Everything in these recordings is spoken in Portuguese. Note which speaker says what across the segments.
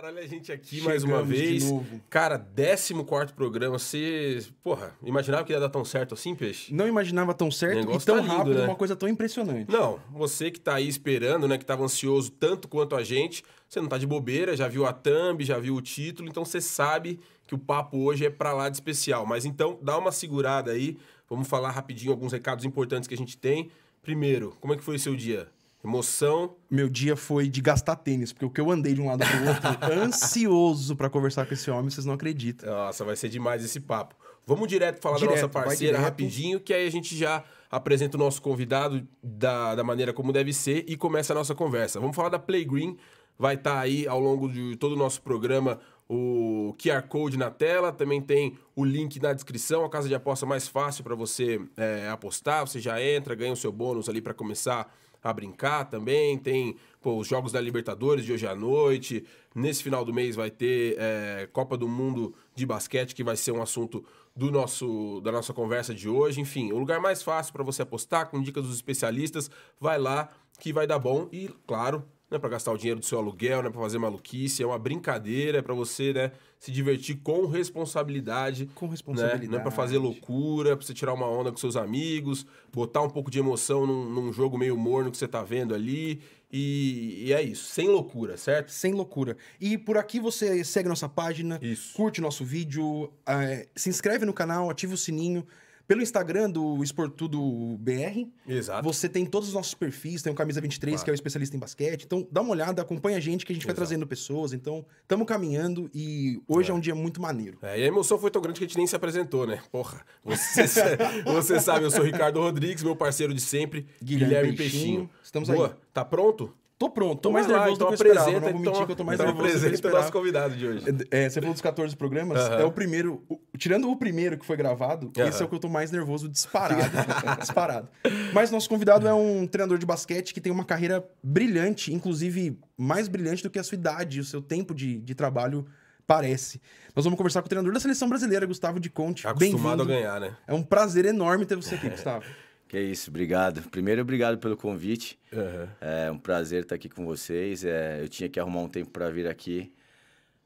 Speaker 1: Caralho, a gente aqui Chegamos mais uma vez. Cara, 14 programa. Você, porra, imaginava que ia dar tão certo assim, peixe? Não
Speaker 2: imaginava tão certo e tão tá rápido, né? uma coisa tão impressionante.
Speaker 1: Não, você que tá aí esperando, né, que tava ansioso tanto quanto a gente, você não tá de bobeira, já viu a thumb, já viu o título, então você sabe que o papo hoje é para lá de especial. Mas então, dá uma segurada aí, vamos falar rapidinho alguns recados importantes que a gente tem. Primeiro, como é que foi o seu dia? Emoção.
Speaker 2: Meu dia foi de gastar tênis, porque o que
Speaker 1: eu andei de um lado pro outro, ansioso para conversar com esse homem, vocês não acreditam. Nossa, vai ser demais esse papo. Vamos direto falar direto, da nossa parceira rapidinho, que aí a gente já apresenta o nosso convidado da, da maneira como deve ser e começa a nossa conversa. Vamos falar da Playgreen, vai estar tá aí ao longo de todo o nosso programa o QR Code na tela, também tem o link na descrição, a casa de aposta mais fácil para você é, apostar, você já entra, ganha o seu bônus ali para começar a brincar também. Tem pô, os Jogos da Libertadores de hoje à noite. Nesse final do mês vai ter é, Copa do Mundo de basquete, que vai ser um assunto do nosso da nossa conversa de hoje. Enfim, o lugar mais fácil para você apostar, com dicas dos especialistas, vai lá que vai dar bom. E, claro, não é para gastar o dinheiro do seu aluguel, não é para fazer maluquice, é uma brincadeira, é para você, né, se divertir com responsabilidade. Com né? responsabilidade. Né? Não é para fazer loucura, é para você tirar uma onda com seus amigos, botar um pouco de emoção num, num jogo meio morno que você tá vendo ali. E, e, é isso, sem loucura, certo? Sem loucura. E por aqui você segue nossa página, isso. curte nosso vídeo, eh,
Speaker 2: se inscreve no canal, ativa o sininho. Pelo Instagram do Esportudo BR, Exato. você tem todos os nossos perfis, tem o Camisa 23, claro. que é o especialista em basquete. Então, dá uma olhada, acompanha a gente, que a gente Exato. vai trazendo pessoas. Então, estamos caminhando e hoje é. é. um dia muito maneiro.
Speaker 1: É, e a emoção foi tão grande que a gente nem se apresentou, né? Porra, você, você sabe, eu sou Ricardo Rodrigues, meu parceiro de sempre, Guilherme, Guilherme Peixinho. Peixinho. Estamos Boa. aí. Tá pronto? Tô pronto, tô mais lá, nervoso então do que eu esperava. Não vou mentir então, que eu tô mais então nervoso do que eu nosso
Speaker 2: convidado de hoje. É, é você falou dos 14 programas, uh -huh. é o primeiro... O, tirando o primeiro que foi gravado, uh -huh. esse é o que eu tô mais nervoso disparado. disparado. Mas nosso convidado é um treinador de basquete que tem uma carreira brilhante, inclusive mais brilhante do que a sua idade, o seu tempo de, de trabalho parece. Nós vamos conversar com o treinador da seleção brasileira, Gustavo de Conte. Acostumado a ganhar, né? É um prazer enorme ter você aqui, Gustavo. Que isso, obrigado.
Speaker 3: Primeiro, obrigado pelo convite. Uhum. É um prazer estar aqui com vocês. É, eu tinha que arrumar um tempo para vir aqui,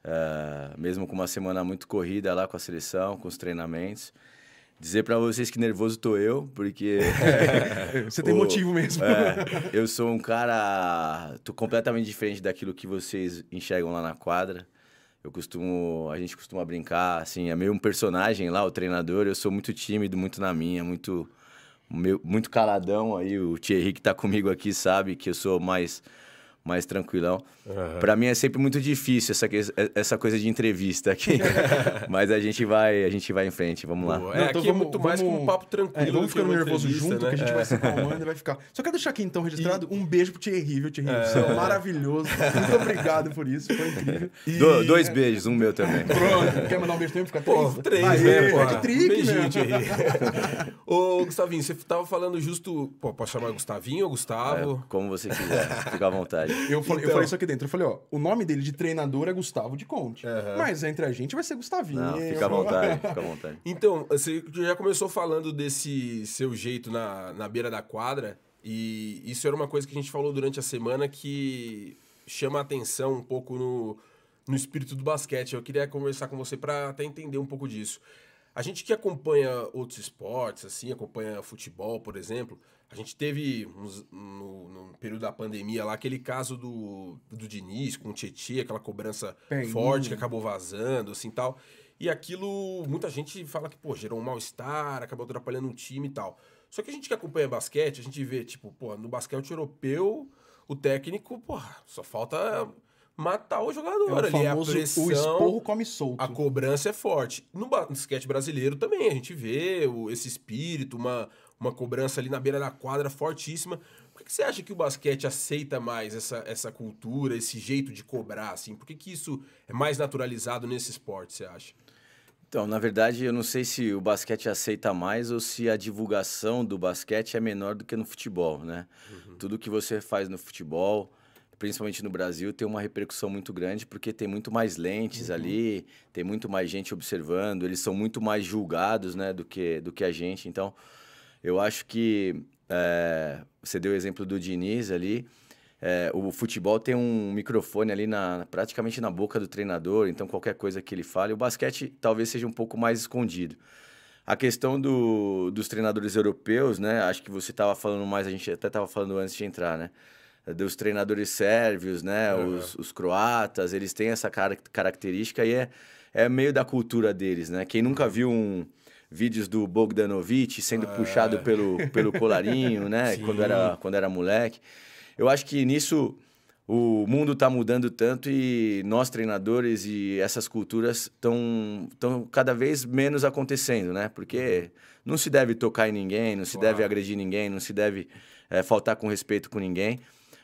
Speaker 3: é, mesmo com uma semana muito corrida lá com a seleção, com os treinamentos. Dizer para vocês que nervoso tô eu, porque. você tem o, motivo mesmo. É, eu sou um cara. tô completamente diferente daquilo que vocês enxergam lá na quadra. Eu costumo, a gente costuma brincar, assim, é meio um personagem lá, o treinador. Eu sou muito tímido, muito na minha, muito meu, muito caladão aí, o Thierry que tá comigo aqui sabe que eu sou mais mais tranquilão. Uhum. Para mim é sempre muito difícil essa, essa coisa de entrevista aqui. Mas a gente vai, a gente vai em frente, vamos lá. Não, é, então vamos, é
Speaker 1: muito vamos, mais como um papo tranquilo. É, vamos ficando nervoso junto, né? que a né? gente é. vai se é. calmando
Speaker 2: e vai ficar. Só quero deixar aqui então registrado e... um beijo pro Thierry, viu, Thierry? É. Você é maravilhoso. Muito obrigado
Speaker 1: por isso, foi incrível.
Speaker 3: E... Do, dois beijos, um meu também. Pronto. Quer mandar um beijo também? Fica três.
Speaker 1: Né, é, pô, três, né, pô? De trick, um beijinho, né? Thierry. Ô, Gustavinho, você tava falando justo... Pô, posso chamar Gustavinho ou Gustavo? É, como você quiser, fica à vontade. Eu falei, então... eu falei isso
Speaker 2: aqui dentro. Eu falei, ó, o nome dele de treinador é Gustavo de Conte. Uhum. Mas entre a gente vai ser Gustavinho. Não, fica à vontade,
Speaker 1: fica à vontade. Então, você já começou falando desse seu jeito na, na beira da quadra. E isso era uma coisa que a gente falou durante a semana que chama a atenção um pouco no, no espírito do basquete. Eu queria conversar com você para até entender um pouco disso. A gente que acompanha outros esportes, assim, acompanha futebol, por exemplo, a gente teve uns, no, no, período da pandemia lá aquele caso do, do Diniz com o Tietchan, aquela cobrança forte que acabou vazando, assim tal. E aquilo, muita gente fala que, pô, gerou um mal-estar, acabou atrapalhando um time e tal. Só que a gente que acompanha basquete, a gente vê, tipo, pô, no basquete europeu, o técnico, pô, só falta matar o jogador é o ali. É famoso, a pressão, o esporro come solto. A cobrança é forte. No basquete brasileiro também, a gente vê esse espírito, uma, uma cobrança ali na beira da quadra fortíssima. Por que, que você acha que o basquete aceita mais essa, essa cultura, esse jeito de cobrar, assim? Por que, que isso é mais naturalizado nesse esporte, você acha?
Speaker 3: Então, na verdade, eu não sei se o basquete aceita mais ou se a divulgação do basquete é menor do que no futebol, né? Uhum. Tudo que você faz no futebol, principalmente no Brasil, tem uma repercussão muito grande porque tem muito mais lentes uhum. ali, tem muito mais gente observando, eles são muito mais julgados, né, do que do que a gente. Então, eu acho que é, você deu o exemplo do Diniz ali. É, o futebol tem um microfone ali na, praticamente na boca do treinador, então qualquer coisa que ele fale. O basquete talvez seja um pouco mais escondido. A questão do, dos treinadores europeus, né? Acho que você estava falando mais, a gente até estava falando antes de entrar, né? Dos treinadores sérvios, né? Uhum. Os, os, croatas, eles têm essa car característica e é, é meio da cultura deles, né? Quem nunca viu um, vídeos do Bogdanovich sendo ah. puxado pelo, pelo colarinho, né? Quando era, quando era moleque. Eu acho que nisso o mundo está mudando tanto e nós treinadores e essas culturas estão cada vez menos acontecendo, né? Porque uhum. não se deve tocar em ninguém, não se claro. deve agredir ninguém, não se deve é, faltar com respeito com ninguém.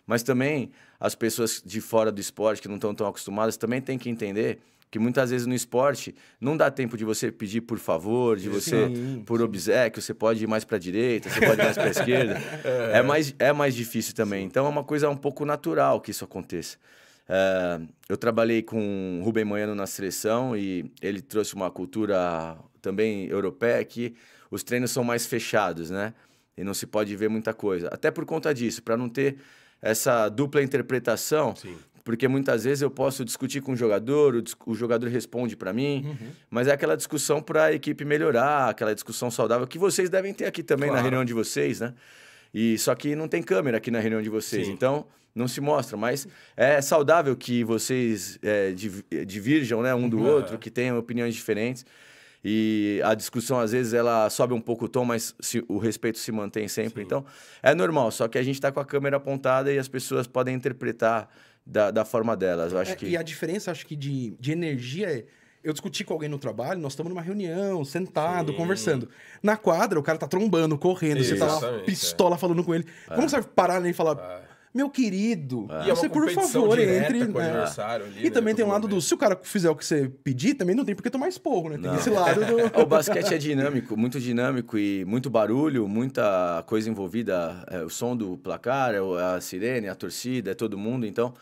Speaker 3: Mas também as pessoas de fora do esporte que não estão tão acostumadas também têm que entender que muitas vezes no esporte não dá tempo de você pedir por favor, de você sim, por sim. obsequio, você pode ir mais para a direita, você pode ir mais para a esquerda. É. é. mais, é mais difícil também. Sim. Então é uma coisa um pouco natural que isso aconteça. Eh, eu trabalhei com o Rubem Moiano na seleção e ele trouxe uma cultura também europeia que os treinos são mais fechados, né? E não se pode ver muita coisa. Até por conta disso, para não ter essa dupla interpretação Sim. Porque muitas vezes eu posso discutir com o jogador, o, o jogador responde para mim, uhum. mas é aquela discussão para a equipe melhorar, aquela discussão saudável que vocês devem ter aqui também claro. na reunião de vocês, né? E só que não tem câmera aqui na reunião de vocês, Sim. então não se mostra, mas é saudável que vocês é, div é, divirjam né, um do uhum. outro, que tenham opiniões diferentes. E a discussão, às vezes, ela sobe um pouco o tom, mas se, o respeito se mantém sempre. Sim. Então, é normal, só que a gente está com a câmera apontada e as pessoas podem interpretar da, da forma delas. Eu é, acho é, que... E a
Speaker 2: diferença, acho que, de, de energia é. Eu discuti com alguém no trabalho, nós estamos numa reunião, sentado, Sim. conversando. Na quadra, o cara tá trombando, correndo, você tá lá, é. pistola é. falando com ele. É. Como você vai parar e falar. É. Meu querido, é. é você, por favor, entre. Com né? ali, e né? também tem um lado do. Se o cara fizer o que você pedir, também não tem porque tomar esporro, né? Tem não. esse lado do... o basquete é
Speaker 3: dinâmico, muito dinâmico e muito barulho, muita coisa envolvida. É, o som do placar, a sirene, a torcida, é todo mundo. Então,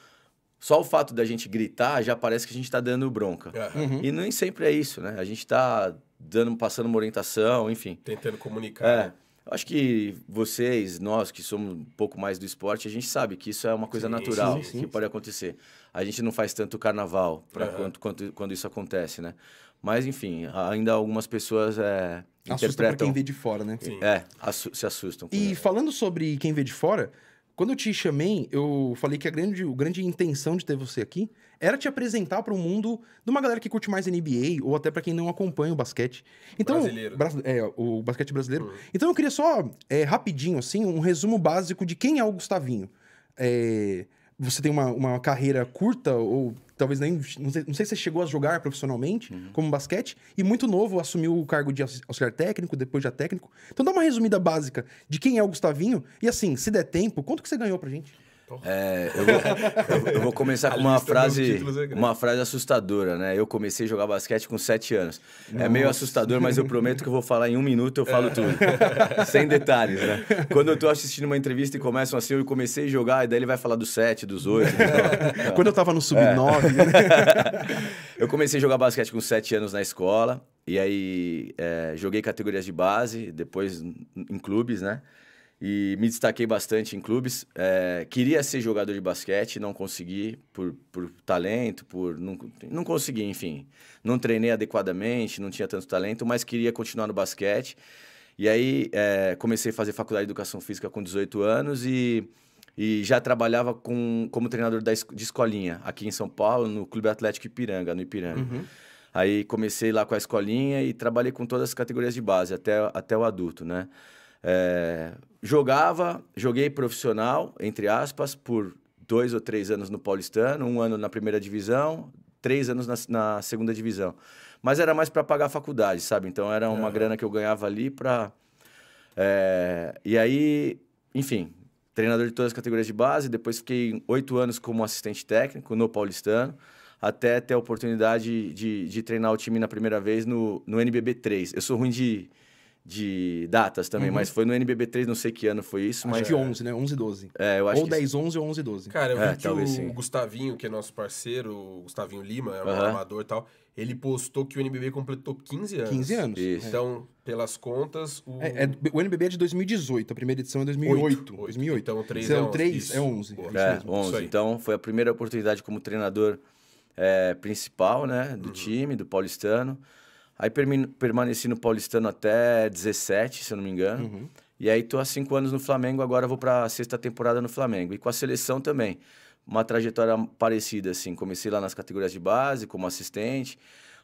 Speaker 3: só o fato da gente gritar já parece que a gente está dando bronca. Uhum. E nem sempre é isso, né? A gente está dando, passando uma orientação, enfim. Tentando comunicar. É. Né? Acho que vocês, nós que somos um pouco mais do esporte, a gente sabe que isso é uma coisa sim, natural sim, sim, que pode acontecer. A gente não faz tanto carnaval para uhum. quanto, quanto, quando isso acontece, né? Mas enfim, ainda algumas pessoas é, interpretam. Assusta quem vê de fora, né? É, assu se assustam.
Speaker 2: E falando sobre quem vê de fora, quando eu te chamei, eu falei que a grande, a grande intenção de ter você aqui era te apresentar para o mundo de uma galera que curte mais NBA ou até para quem não acompanha o basquete. Então, brasileiro. Bra é, o basquete brasileiro. Uhum. Então, eu queria só, é, rapidinho, assim, um resumo básico de quem é o Gustavinho. É, você tem uma, uma carreira curta ou talvez nem. Não sei, não sei se você chegou a jogar profissionalmente, uhum. como basquete, e muito novo assumiu o cargo de auxiliar técnico, depois já técnico. Então dá uma resumida básica de quem é o Gustavinho, e assim, se der tempo, quanto que você ganhou pra gente?
Speaker 3: É, eu, vou, eu, eu, vou, começar com uma frase, é uma frase assustadora, né? Eu comecei a jogar basquete com 7 anos. É Nossa. É meio assustador, mas eu prometo que eu vou falar em um minuto, eu falo é. tudo. Sem detalhes, né? Quando eu tô assistindo uma entrevista e começam assim, eu comecei a jogar, e daí ele vai falar dos 7, dos 8.
Speaker 2: Quando eu tava no sub-9.
Speaker 3: É. Né? eu comecei a jogar basquete com 7 anos na escola, e aí é, joguei categorias de base, depois em clubes, né? e me destaquei bastante em clubes. É, queria ser jogador de basquete, não consegui por, por talento, por não, não consegui, enfim. Não treinei adequadamente, não tinha tanto talento, mas queria continuar no basquete. E aí é, comecei a fazer faculdade de educação física com 18 anos e, e já trabalhava com, como treinador da, de escolinha aqui em São Paulo, no Clube Atlético Ipiranga, no Ipiranga. Uhum. Aí comecei lá com a escolinha e trabalhei com todas as categorias de base, até, até o adulto, né? É, jogava, joguei profissional, entre aspas, por dois ou três anos no Paulistano, um ano na primeira divisão, três anos na, na segunda divisão. Mas era mais para pagar a faculdade, sabe? Então era uma grana que eu ganhava ali para. É, e aí, enfim, treinador de todas as categorias de base. Depois fiquei oito anos como assistente técnico no Paulistano, até ter a oportunidade de, de, de treinar o time na primeira vez no, no NBB 3. Eu sou ruim de, de datas também, uhum. mas foi no NBB 3, não sei que ano foi isso, acho mas... Acho
Speaker 1: que 11, né? 11 e 12. É, eu acho Ou que... 10, 11 ou 11 e 12. Cara, eu é, vi que o sim. Gustavinho, que é nosso parceiro, o Gustavinho Lima, é um uhum. amador e tal, ele postou que o NBB completou 15 anos. 15 anos. Isso. Né? Então, pelas contas... O... É, é,
Speaker 2: o NBB é de 2018, a primeira edição é 2008. 8, 8. 2008. Então, 3 São então, é 11. 3 isso. é 11. É, 11.
Speaker 3: Então, foi a primeira oportunidade como treinador é, principal, né? Do uhum. time, do paulistano. Aí permaneci no Paulistano até 17, se eu não me engano. Uhum. E aí tô há cinco anos no Flamengo, agora vou para a sexta temporada no Flamengo. E com a seleção também. Uma trajetória parecida, assim. Comecei lá nas categorias de base, como assistente.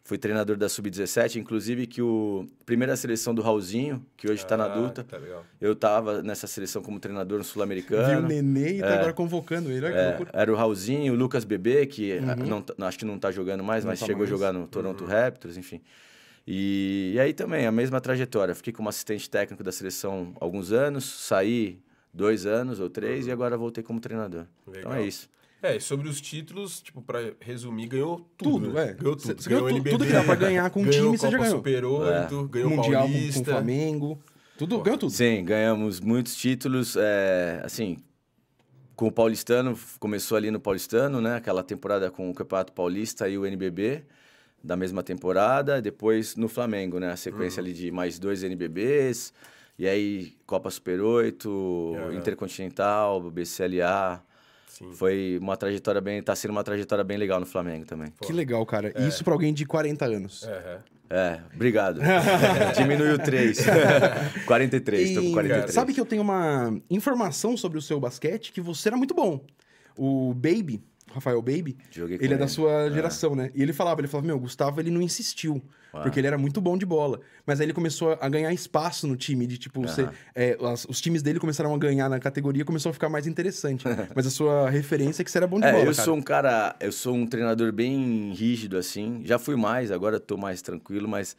Speaker 3: Fui treinador da Sub-17, inclusive que o... Primeira seleção do Raulzinho, que hoje está ah, na adulta. Tá eu tava nessa seleção como treinador no Sul-Americano. Viu o Nenê e tá é. agora
Speaker 2: convocando ele. É,
Speaker 3: era o Raulzinho, o Lucas Bebê, que uhum. não, tá, acho que não está jogando mais, não mas tá chegou mais. a jogar no Toronto uhum. Raptors, enfim. E, e, aí também, a mesma trajetória. Fiquei como assistente técnico da seleção alguns anos, saí dois anos ou três uhum. e agora voltei como treinador. Legal. Então é isso.
Speaker 1: É, e sobre os títulos, tipo, pra resumir, ganhou tudo. tudo né? é. Ganhou tudo. Cê, ganhou, ganhou NBB, tudo que dá pra ganhar com um time, você já ganhou. Superou, é. ganhou Mundial Paulista. com o Flamengo.
Speaker 3: Tudo, ganhou tudo. Sim, ganhamos muitos títulos. É, assim, com o Paulistano, começou ali no Paulistano, né? Aquela temporada com o Campeonato Paulista e o NBB da mesma temporada, depois no Flamengo, né? A sequência uhum. ali de mais dois NBBs, e aí Copa Super 8, Intercontinental, BCLA. Sim. Foi uma trajetória bem. Tá sendo uma trajetória bem legal no Flamengo também. Pô.
Speaker 2: Que legal, cara. É. Isso para alguém de 40 anos. É,
Speaker 3: É, obrigado. Diminuiu 3. 43, e, tô com 43. sabe
Speaker 2: que eu tenho uma informação sobre o seu basquete que você era muito bom. O Baby, Rafael Baby,
Speaker 3: ele, ele é da sua
Speaker 2: é. geração, né? E ele falava, ele falava, meu, o Gustavo ele não insistiu, Uau. porque ele era muito bom de bola. Mas aí ele começou a ganhar espaço no time, de tipo, ser, é, os times dele começaram a ganhar na categoria, começou a ficar mais interessante. mas a sua referência é que você era bom de é, bola. Eu cara. sou
Speaker 3: um cara, eu sou um treinador bem rígido, assim. Já fui mais, agora tô mais tranquilo, mas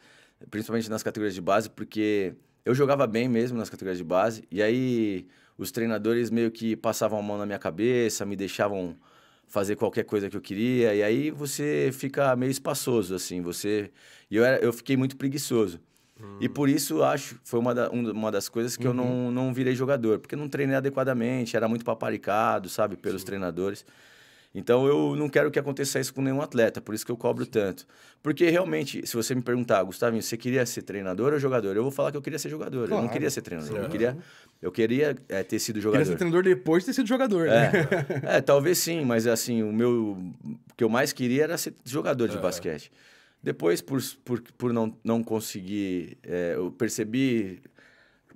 Speaker 3: principalmente nas categorias de base, porque eu jogava bem mesmo nas categorias de base, e aí os treinadores meio que passavam a mão na minha cabeça, me deixavam fazer qualquer coisa que eu queria. E aí você fica meio espaçoso, assim. Você... E eu, era, eu fiquei muito preguiçoso. Hum. E por isso, acho, foi uma, da, uma das coisas que uhum. eu não, uhum. não virei jogador. Porque não treinei adequadamente, era muito paparicado, sabe? Pelos Sim. treinadores. Então eu não quero que aconteça isso com nenhum atleta, por isso que eu cobro tanto. Porque realmente, se você me perguntar, Gustavo, você queria ser treinador ou jogador? Eu vou falar que eu queria ser jogador. Claro. Eu não queria ser treinador. Eu queria, eu queria é, ter sido jogador. Queria ser
Speaker 2: treinador depois de ter sido jogador. Né?
Speaker 3: É, é, talvez sim, mas assim, o meu o que eu mais queria era ser jogador de é. basquete. Depois, por, por, por não, não conseguir, é, eu percebi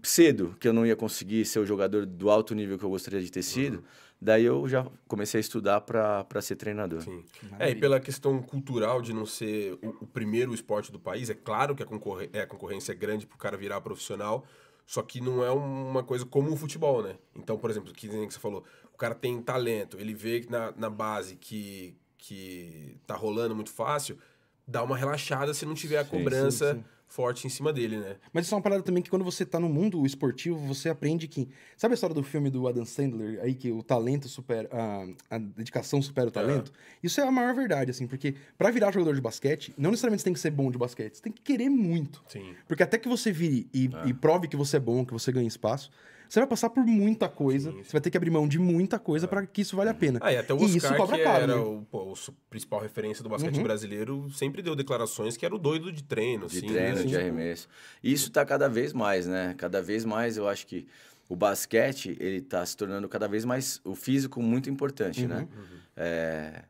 Speaker 3: cedo que eu não ia conseguir ser o jogador do alto nível que eu gostaria de ter sido. Uhum Daí eu já comecei a estudar para ser treinador. Sim. É, e
Speaker 1: pela questão cultural de não ser o, o, primeiro esporte do país, é claro que a, concorre é, a concorrência é grande para o cara virar profissional, só que não é uma coisa como o futebol, né? Então, por exemplo, o que você falou, o cara tem talento, ele vê na, na base que, que tá rolando muito fácil, dá uma relaxada se não tiver a cobrança... sim, sim forte em cima dele, né?
Speaker 2: Mas isso é uma parada também que quando você tá no mundo esportivo, você aprende que. Sabe a história do filme do Adam Sandler aí, que o talento supera. A, a dedicação supera o é. talento? Isso é a maior verdade, assim, porque para virar jogador de basquete, não necessariamente você tem que ser bom de basquete, você tem que querer muito. Sim. Porque até que você vire e, é. e prove que você é bom, que você ganha espaço. Você vai passar por muita coisa, sim, sim. você vai ter que abrir mão de muita coisa é. para que isso valha a pena. Ah, e até o Oscar, isso cobra que caro, era né? o,
Speaker 1: pô, o, principal referência do basquete uhum. brasileiro, sempre deu declarações que era o doido de treino. De assim, treino, de arremesso.
Speaker 3: E isso está cada vez mais, né? Cada vez mais eu acho que o basquete ele está se tornando cada vez mais o físico muito importante, né? uhum. né? Uhum. É...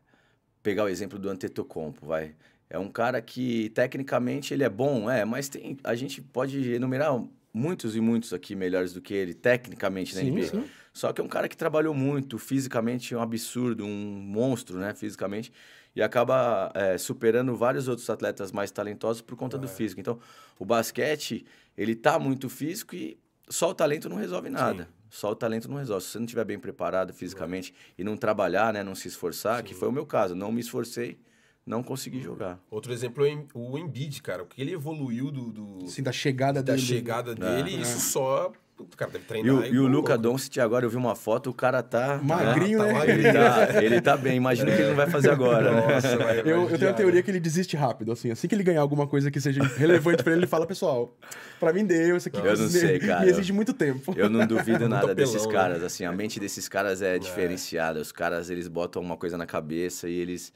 Speaker 3: Pegar o exemplo do Antetokounmpo, vai. É um cara que tecnicamente ele é bom, é, mas tem, a gente pode enumerar muitos e muitos aqui melhores do que ele, tecnicamente na né, sim, NBA. Sim. Só que é um cara que trabalhou muito, fisicamente é um absurdo, um monstro, né, fisicamente, e acaba é, superando vários outros atletas mais talentosos por conta ah, do é. físico. Então, o basquete, ele tá muito físico e só o talento não resolve nada. Sim. Só o talento não resolve. Se você não estiver bem preparado fisicamente e não trabalhar, né, não se esforçar, que foi o meu caso, não me esforcei, não consegui jogar.
Speaker 1: Outro exemplo é o Embiid, cara. O que ele evoluiu do... do Sim, da
Speaker 2: chegada da dele. Da chegada é.
Speaker 1: dele, é. isso é. só... O cara deve treinar. E o, e o Luca
Speaker 3: Doncic agora, eu vi uma foto, o cara tá... Magrinho, tá né? Tá Ele, tá, ele tá bem, imagina o é. que ele não vai fazer agora. Né? Nossa, vai, eu, eu tenho a teoria né?
Speaker 2: que ele desiste rápido, assim. Assim que ele ganhar alguma coisa que seja relevante pra ele, ele fala, pessoal, pra mim deu, isso aqui... Eu não sei, cara. Me exige muito tempo. Eu não duvido é nada pelão, desses né? caras,
Speaker 3: assim. A mente desses caras é, é diferenciada. Os caras, eles botam uma coisa na cabeça e eles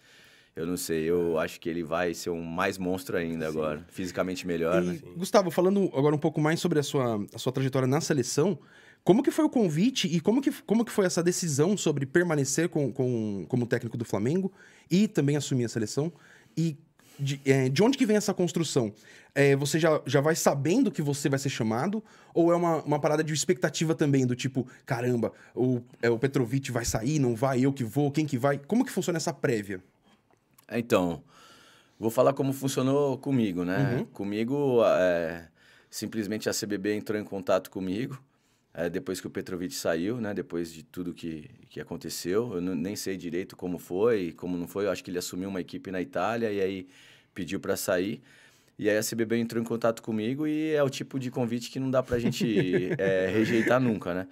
Speaker 3: eu não sei, eu é. acho que ele vai ser um mais monstro ainda Sim. agora, fisicamente melhor. E, né?
Speaker 2: Gustavo, falando agora um pouco mais sobre a sua, a sua trajetória na seleção, como que foi o convite e como que, como que foi essa decisão sobre permanecer com, com, como técnico do Flamengo e também assumir a seleção? E de, é, de onde que vem essa construção? É, você já, já vai sabendo que você vai ser chamado? Ou é uma, uma parada de expectativa também, do tipo, caramba, o, é, o Petrovic vai sair, não vai, eu que vou, quem que vai? Como que funciona essa prévia?
Speaker 3: Então, vou falar como funcionou comigo, né? Uhum. Comigo, é, simplesmente a CBB entrou em contato comigo é, depois que o Petrovic saiu, né? Depois de tudo que, que aconteceu. Eu não, nem sei direito como foi, como não foi. Eu acho que ele assumiu uma equipe na Itália e aí pediu para sair. E aí a CBB entrou em contato comigo e é o tipo de convite que não dá para a gente é, rejeitar nunca, né?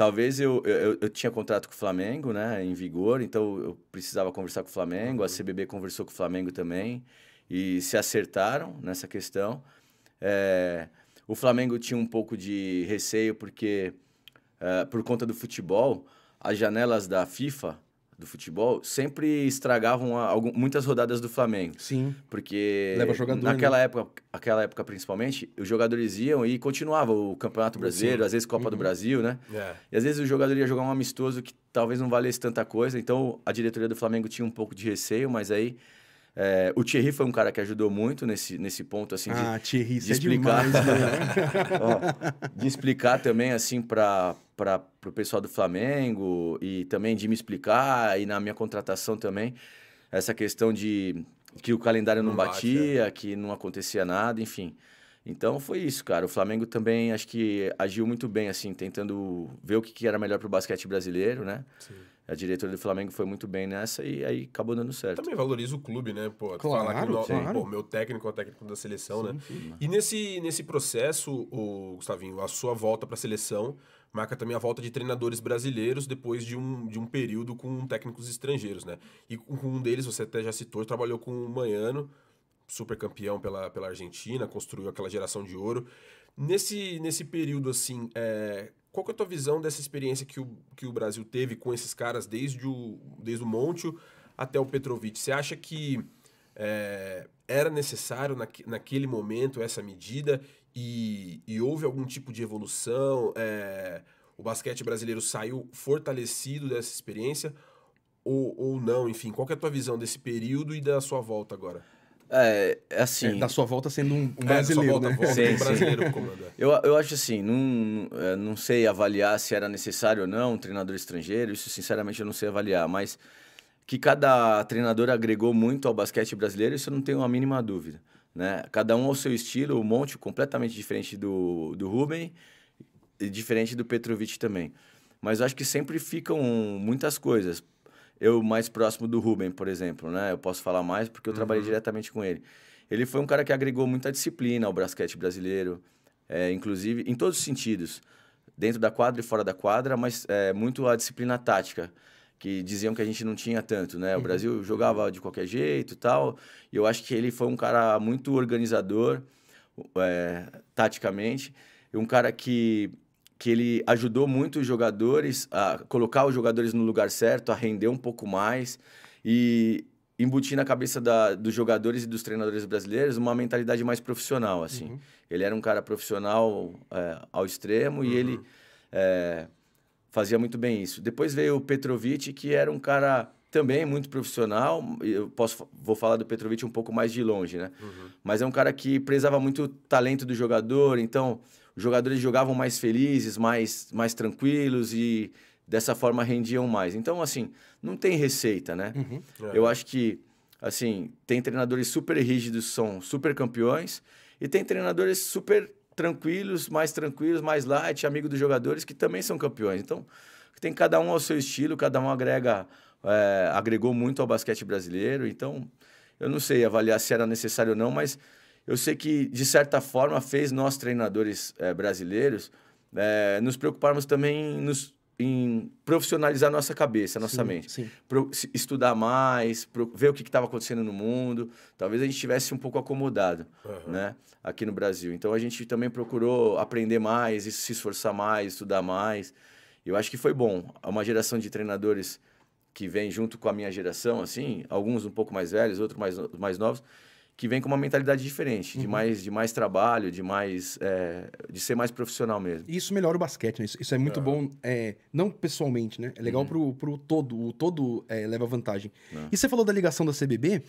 Speaker 3: Talvez eu, eu, eu, tinha contrato com o Flamengo, né, em vigor, então eu precisava conversar com o Flamengo, a uhum. CBB conversou com o Flamengo também e se acertaram nessa questão. É, o Flamengo tinha um pouco de receio porque, é, por conta do futebol, as janelas da FIFA do futebol sempre estragavam algum, muitas rodadas do Flamengo. Sim. Porque Leva jogador, né? naquela né? época, aquela época principalmente, os jogadores iam e continuava o Campeonato Brasileiro, Sim. às vezes Copa uhum. do Brasil, né? É. E às vezes o jogador ia jogar um amistoso que talvez não valesse tanta coisa. Então a diretoria do Flamengo tinha um pouco de receio, mas aí é, o Thierry foi um cara que ajudou muito nesse, nesse ponto, assim, ah, de, Thierry, de é explicar. É demais, né?
Speaker 2: Ó,
Speaker 3: de explicar também, assim, para o pessoal do Flamengo e também de me explicar e na minha contratação também, essa questão de que o calendário não, não batia, bate, é. que não acontecia nada, enfim. Então foi isso, cara. O Flamengo também acho que agiu muito bem, assim, tentando ver o que era melhor para o basquete brasileiro, né? Sim a diretoria do Flamengo foi muito bem nessa e aí acabou dando certo. Também
Speaker 1: valoriza o clube, né? Pô, claro, falar que o claro. meu técnico é o técnico da seleção, sim, né? Sim. E nesse, nesse processo, o Gustavinho, a sua volta para a seleção marca também a volta de treinadores brasileiros depois de um, de um período com técnicos estrangeiros, né? E com, um deles, você até já citou, trabalhou com o Manhano, super campeão pela, pela Argentina, construiu aquela geração de ouro. Nesse, nesse período, assim, é, qual que é a tua visão dessa experiência que o, que o Brasil teve com esses caras desde o, desde o Monte até o Petrovic? Você acha que é, era necessário na, naquele momento essa medida e, e houve algum tipo de evolução? É, o basquete brasileiro saiu fortalecido dessa experiência ou, ou não? Enfim, qual que é a tua visão desse período e da sua volta agora? É, é, assim. É, da sua volta sendo um, é, brasileiro. né? brasileiro é.
Speaker 3: eu, acho assim, não, não sei avaliar se era necessário ou não um treinador estrangeiro, isso sinceramente eu não sei avaliar, mas que cada treinador agregou muito ao basquete brasileiro, isso eu não tenho a mínima dúvida. Né? Cada um ao seu estilo, o Monte completamente diferente do, do Rubem e diferente do Petrovic também. Mas eu acho que sempre ficam muitas coisas eu mais próximo do Ruben, por exemplo, né? Eu posso falar mais porque eu uhum. trabalhei diretamente com ele. Ele foi um cara que agregou muita disciplina ao basquete brasileiro, é, inclusive em todos os sentidos, dentro da quadra e fora da quadra, mas é, muito a disciplina tática que diziam que a gente não tinha tanto, né? O uhum. Brasil jogava de qualquer jeito, tal. E eu acho que ele foi um cara muito organizador, é, taticamente, um cara que que ele ajudou muito os jogadores a colocar os jogadores no lugar certo, a render um pouco mais e embutir na cabeça da, dos jogadores e dos treinadores brasileiros uma mentalidade mais profissional, assim. Uhum. Ele era um cara profissional é, ao extremo uhum. e ele uhum. é, fazia muito bem isso. Depois veio o Petrovic, que era um cara também muito profissional. Eu posso vou falar do Petrovic um pouco mais de longe, né? Uhum. Mas é um cara que prezava muito o talento do jogador, então os jogadores jogavam mais felizes, mais, mais tranquilos e dessa forma rendiam mais. Então, assim, não tem receita, né? Uhum. É. Eu acho que, assim, tem treinadores super rígidos, são super campeões, e tem treinadores super tranquilos, mais tranquilos, mais light, amigo dos jogadores, que também são campeões. Então, tem cada um ao seu estilo, cada um agrega, é, agregou muito ao basquete brasileiro. Então, eu não sei avaliar se era necessário ou não, mas eu sei que, de certa forma, fez nós, treinadores é, brasileiros, é, nos preocuparmos também em, nos, em profissionalizar nossa cabeça, nossa sim, mente. Sim. Pro, estudar mais, pro, ver o que estava acontecendo no mundo. Talvez a gente estivesse um pouco acomodado uhum. né, aqui no Brasil. Então, a gente também procurou aprender mais, se esforçar mais, estudar mais. Eu acho que foi bom. É uma geração de treinadores que vem junto com a minha geração, assim, alguns um pouco mais velhos, outros mais, mais novos, que vem com uma mentalidade diferente, uhum. de, mais, de mais trabalho, de mais é, de ser mais profissional mesmo.
Speaker 2: Isso melhora o basquete, né? Isso, isso é muito uhum. bom, é, não pessoalmente, né? É legal uhum. pro, pro todo, o todo é, leva vantagem. É. E você falou da ligação da CBB,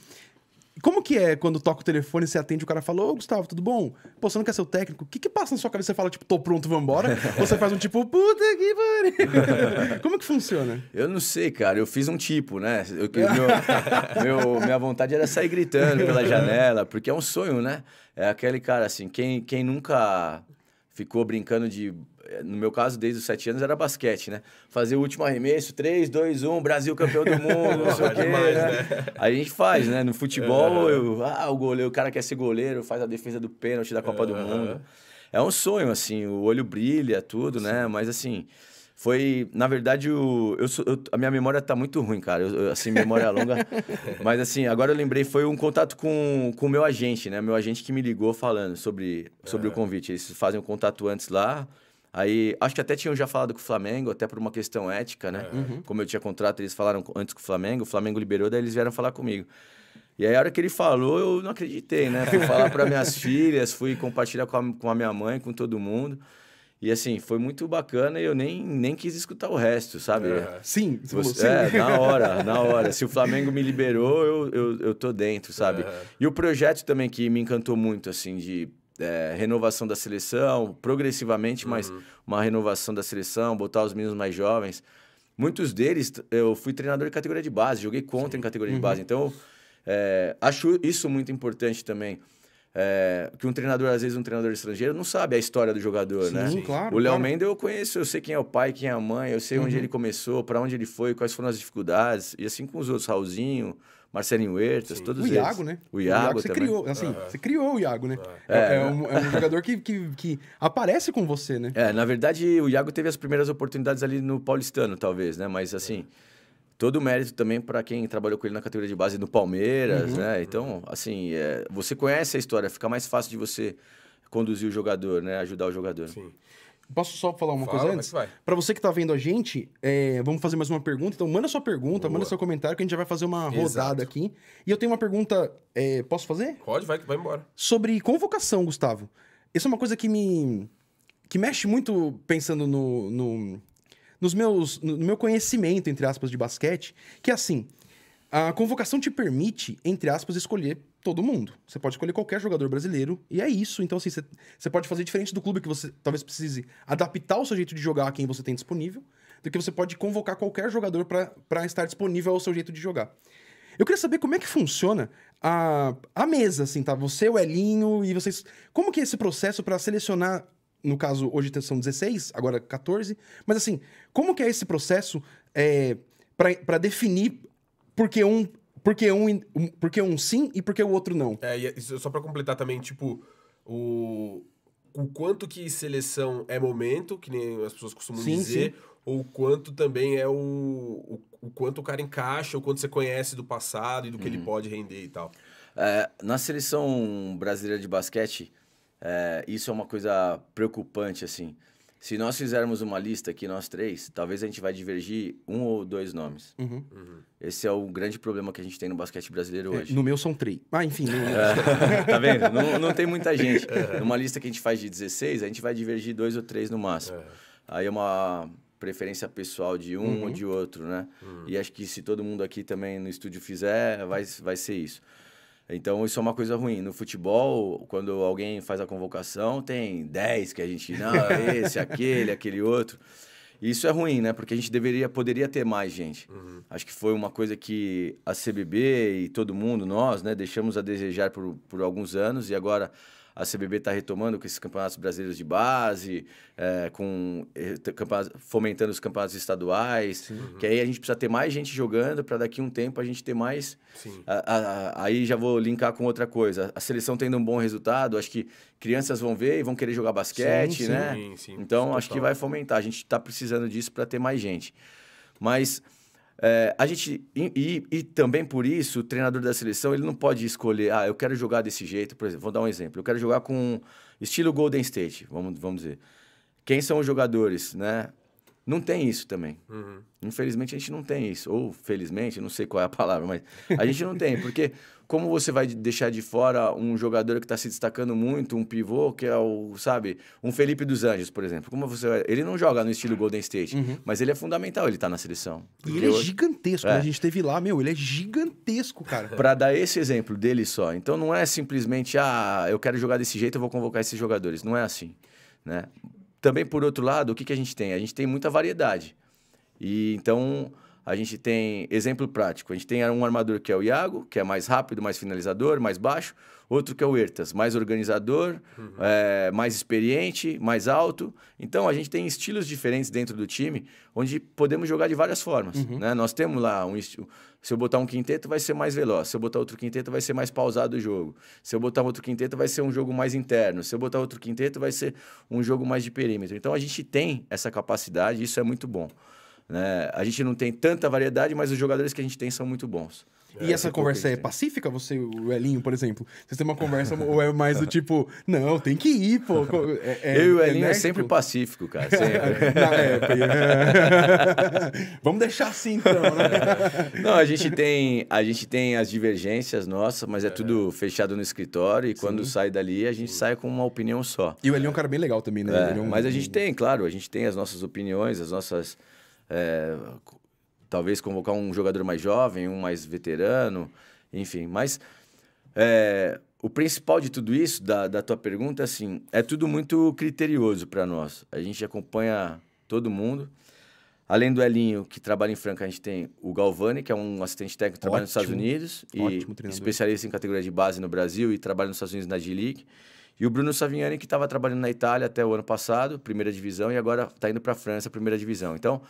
Speaker 2: como que é quando toca o telefone, você atende, o cara fala, ô Gustavo, tudo bom? Pô, você não quer ser o técnico? O que que passa na sua cabeça? Você fala, tipo, tô pronto, vambora? Ou você faz um tipo, puta que pariu? Como que funciona?
Speaker 3: Eu não sei, cara. Eu fiz um tipo, né? Eu, meu, meu, minha vontade era sair gritando pela janela, porque é um sonho, né? É aquele cara, assim, quem, quem nunca ficou brincando de. Eh, no meu caso, desde os sete anos era basquete, né? Fazer o último arremesso, 3, 2, 1, Brasil campeão do
Speaker 1: mundo, não sei o quê. Demais, né? né?
Speaker 3: A gente faz, né? No futebol, eu, ah, o goleiro, o cara quer ser goleiro, faz a defesa do pênalti da Copa do Mundo. É um sonho, assim, o olho brilha, tudo, né? Sim. né? Mas assim. Foi, na verdade, o, eu, eu, a minha memória tá muito ruim, cara. Eu, eu, assim, memória longa. Mas, assim, agora eu lembrei, foi um contato com o meu agente, né? Meu agente que me ligou falando sobre, sobre é. o convite. Eles fazem o um contato antes lá. Aí, acho que até tinham já falado com o Flamengo, até por uma questão ética, né? É. Uhum. Como eu tinha contrato, eles falaram antes com o Flamengo, o Flamengo liberou, daí eles vieram falar comigo. E aí, a hora que ele falou, eu não acreditei, né? Fui falar para minhas filhas, fui compartilhar com a, com a minha mãe, com todo mundo. E assim, foi muito bacana e eu nem, nem quis escutar o resto, sabe? É. Sim, você, É, na hora, na hora. Se o Flamengo me liberou, eu, eu, eu tô dentro, sabe? É. E o projeto também que me encantou muito, assim, de é, renovação da seleção, progressivamente, uhum. mas uma renovação da seleção, botar os meninos mais jovens. Muitos deles, eu fui treinador de categoria de base, joguei contra Sim. em categoria uhum. de base. Então, é, acho isso muito importante também. É, que um treinador, às vezes, um treinador estrangeiro não sabe a história do jogador, Sim, né? Sim, claro. O Léo claro. eu conheço, eu sei quem é o pai, quem é a mãe, eu sei uhum. onde ele começou, para onde ele foi, quais foram as dificuldades, e assim com os outros, Raulzinho, Marcelinho Huertas, Sim. todos eles. O Iago, né? O Iago, o Iago você também. criou, assim, uhum. você
Speaker 2: criou o Iago, né? É, é, é né? um, é um jogador que, que, que, aparece com você, né?
Speaker 3: É, na verdade, o Iago teve as primeiras oportunidades ali no Paulistano, talvez, né? Mas, assim, é todo o mérito também para quem trabalhou com ele na categoria de base do Palmeiras, uhum. né? Então, assim, é, você conhece a história, fica mais fácil de você conduzir o jogador, né? Ajudar o jogador. Sim.
Speaker 2: Posso só falar uma Fala, coisa antes? Para você que está vendo a gente, é, vamos fazer mais uma pergunta. Então, manda sua pergunta, Boa. manda seu comentário, que a gente já vai fazer uma Exato. rodada aqui. E eu tenho uma pergunta. É, posso fazer?
Speaker 1: Pode, vai, vai embora.
Speaker 2: Sobre convocação, Gustavo. Isso é uma coisa que me. que mexe muito pensando no, no nos meus, no meu conhecimento, entre aspas, de basquete, que é assim, a convocação te permite, entre aspas, escolher todo mundo. Você pode escolher qualquer jogador brasileiro, e é isso. Então, assim, você, você pode fazer diferente do clube que você talvez precise adaptar o seu jeito de jogar a quem você tem disponível, do que você pode convocar qualquer jogador para estar disponível ao seu jeito de jogar. Eu queria saber como é que funciona a, a mesa, assim, tá? Você, o Elinho e vocês. Como que é esse processo para selecionar no caso, hoje são 16, agora 14. Mas assim, como que é esse processo é, para definir porque um, porque, um, porque um sim e porque o outro não?
Speaker 1: É, é, é só para completar também, tipo, o, o quanto que seleção é momento, que nem as pessoas costumam sim, dizer, sim. ou quanto também é o, o, o, quanto o cara encaixa, o quanto você conhece do passado e do que uhum. ele pode render e tal.
Speaker 3: É, na seleção brasileira de basquete, é, isso é uma coisa preocupante, assim. Se nós fizermos uma lista aqui, nós três, talvez a gente vai divergir um ou dois nomes. Uhum. Uhum. Esse é o grande problema que a gente tem no basquete brasileiro é, hoje. É, no meu
Speaker 2: são três. Ah, enfim. É, tá vendo? Não, não, tem muita gente. Uhum. Numa lista que a gente
Speaker 3: faz de 16, a gente vai divergir dois ou três no máximo. Uhum. Aí é uma preferência pessoal de um ou uhum. de outro, né? Uhum. E acho que se todo mundo aqui também no estúdio fizer, vai, vai ser isso. Então isso é uma coisa ruim. No futebol, quando alguém faz a convocação, tem 10 que a gente, não, é esse, aquele, aquele outro. E isso é ruim, né? Porque a gente deveria, poderia ter mais gente. Uhum. Acho que foi uma coisa que a CBB e todo mundo, nós, né, deixamos a desejar por, por alguns anos e agora a CBB está retomando com esses campeonatos brasileiros de base, é, com eh, fomentando os campeonatos estaduais, Sim. Uhum. que aí a gente precisa ter mais gente jogando para daqui um tempo a gente ter mais. A, a, a, aí já vou linkar com outra coisa. A seleção tendo um bom resultado, acho que crianças vão ver e vão querer jogar basquete, sim, né? Sim, sim, então total. acho que vai fomentar. A gente está precisando disso para ter mais gente. Mas é, a gente e, e, também por isso o treinador da seleção ele não pode escolher ah eu quero jogar desse jeito por exemplo vou dar um exemplo eu quero jogar com estilo Golden State vamos, vamos dizer quem são os jogadores né não tem isso também. Uhum. Infelizmente, a gente não tem isso. Ou felizmente, não sei qual é a palavra, mas a gente não tem. Porque como você vai deixar de fora um jogador que está se destacando muito, um pivô, que é o, sabe, um Felipe dos Anjos, por exemplo. Como você vai... Ele não joga no estilo Golden State, uhum. mas ele é fundamental, ele está na seleção. E ele é hoje... gigantesco. É. Né? A gente
Speaker 2: teve lá, meu, ele é gigantesco, cara. Para
Speaker 3: dar esse exemplo dele só. Então, não é simplesmente, ah, eu quero jogar desse jeito, eu vou convocar esses jogadores. Não é assim, né? também, por outro lado, o que, que a gente tem? A gente tem muita variedade. E então, a gente tem exemplo prático. A gente tem um armador que é o Iago, que é mais rápido, mais finalizador, mais baixo. Outro que é o Ertas, mais organizador, uhum. é, mais experiente, mais alto. Então a gente tem estilos diferentes dentro do time, onde podemos jogar de várias formas. Uhum. Né? Nós temos lá um estilo. Se eu botar um quinteto, vai ser mais veloz. Se eu botar outro quinteto, vai ser mais pausado o jogo. Se eu botar outro quinteto, vai ser um jogo mais interno. Se eu botar outro quinteto, vai ser um jogo mais de perímetro. Então a gente tem essa capacidade, isso é muito bom. Né? A gente não tem tanta variedade, mas os jogadores que a gente tem são muito bons. É, e essa é conversa é
Speaker 2: pacífica, você o Elinho, por exemplo? Vocês têm uma conversa ou é mais do tipo, não, tem que ir, pô. É, é, eu e o Elinho é, sempre pacífico, cara. Sempre. Na é. Vamos deixar assim, então, né?
Speaker 3: Não, a gente, tem, a gente tem as divergências nossas, mas é, é. tudo fechado no escritório e Sim. quando sai dali, a gente sai com uma opinião só. E o Elinho é um cara bem legal também, né? Um... Mas a gente tem, claro, a gente tem as nossas opiniões, as nossas é, talvez convocar um jogador mais jovem, um mais veterano, enfim. Mas é, o principal de tudo isso, da, da tua pergunta, assim, é tudo muito criterioso para nós. A gente acompanha todo mundo. Além do Elinho, que trabalha em Franca, a gente tem o Galvani, que é um assistente técnico que trabalha nos Estados Unidos e especialista em categoria de base no Brasil e trabalha nos Estados Unidos na G-League. E o Bruno Savignani, que estava trabalhando na Itália até o ano passado, primeira divisão, e agora está indo para a França, primeira divisão. Então,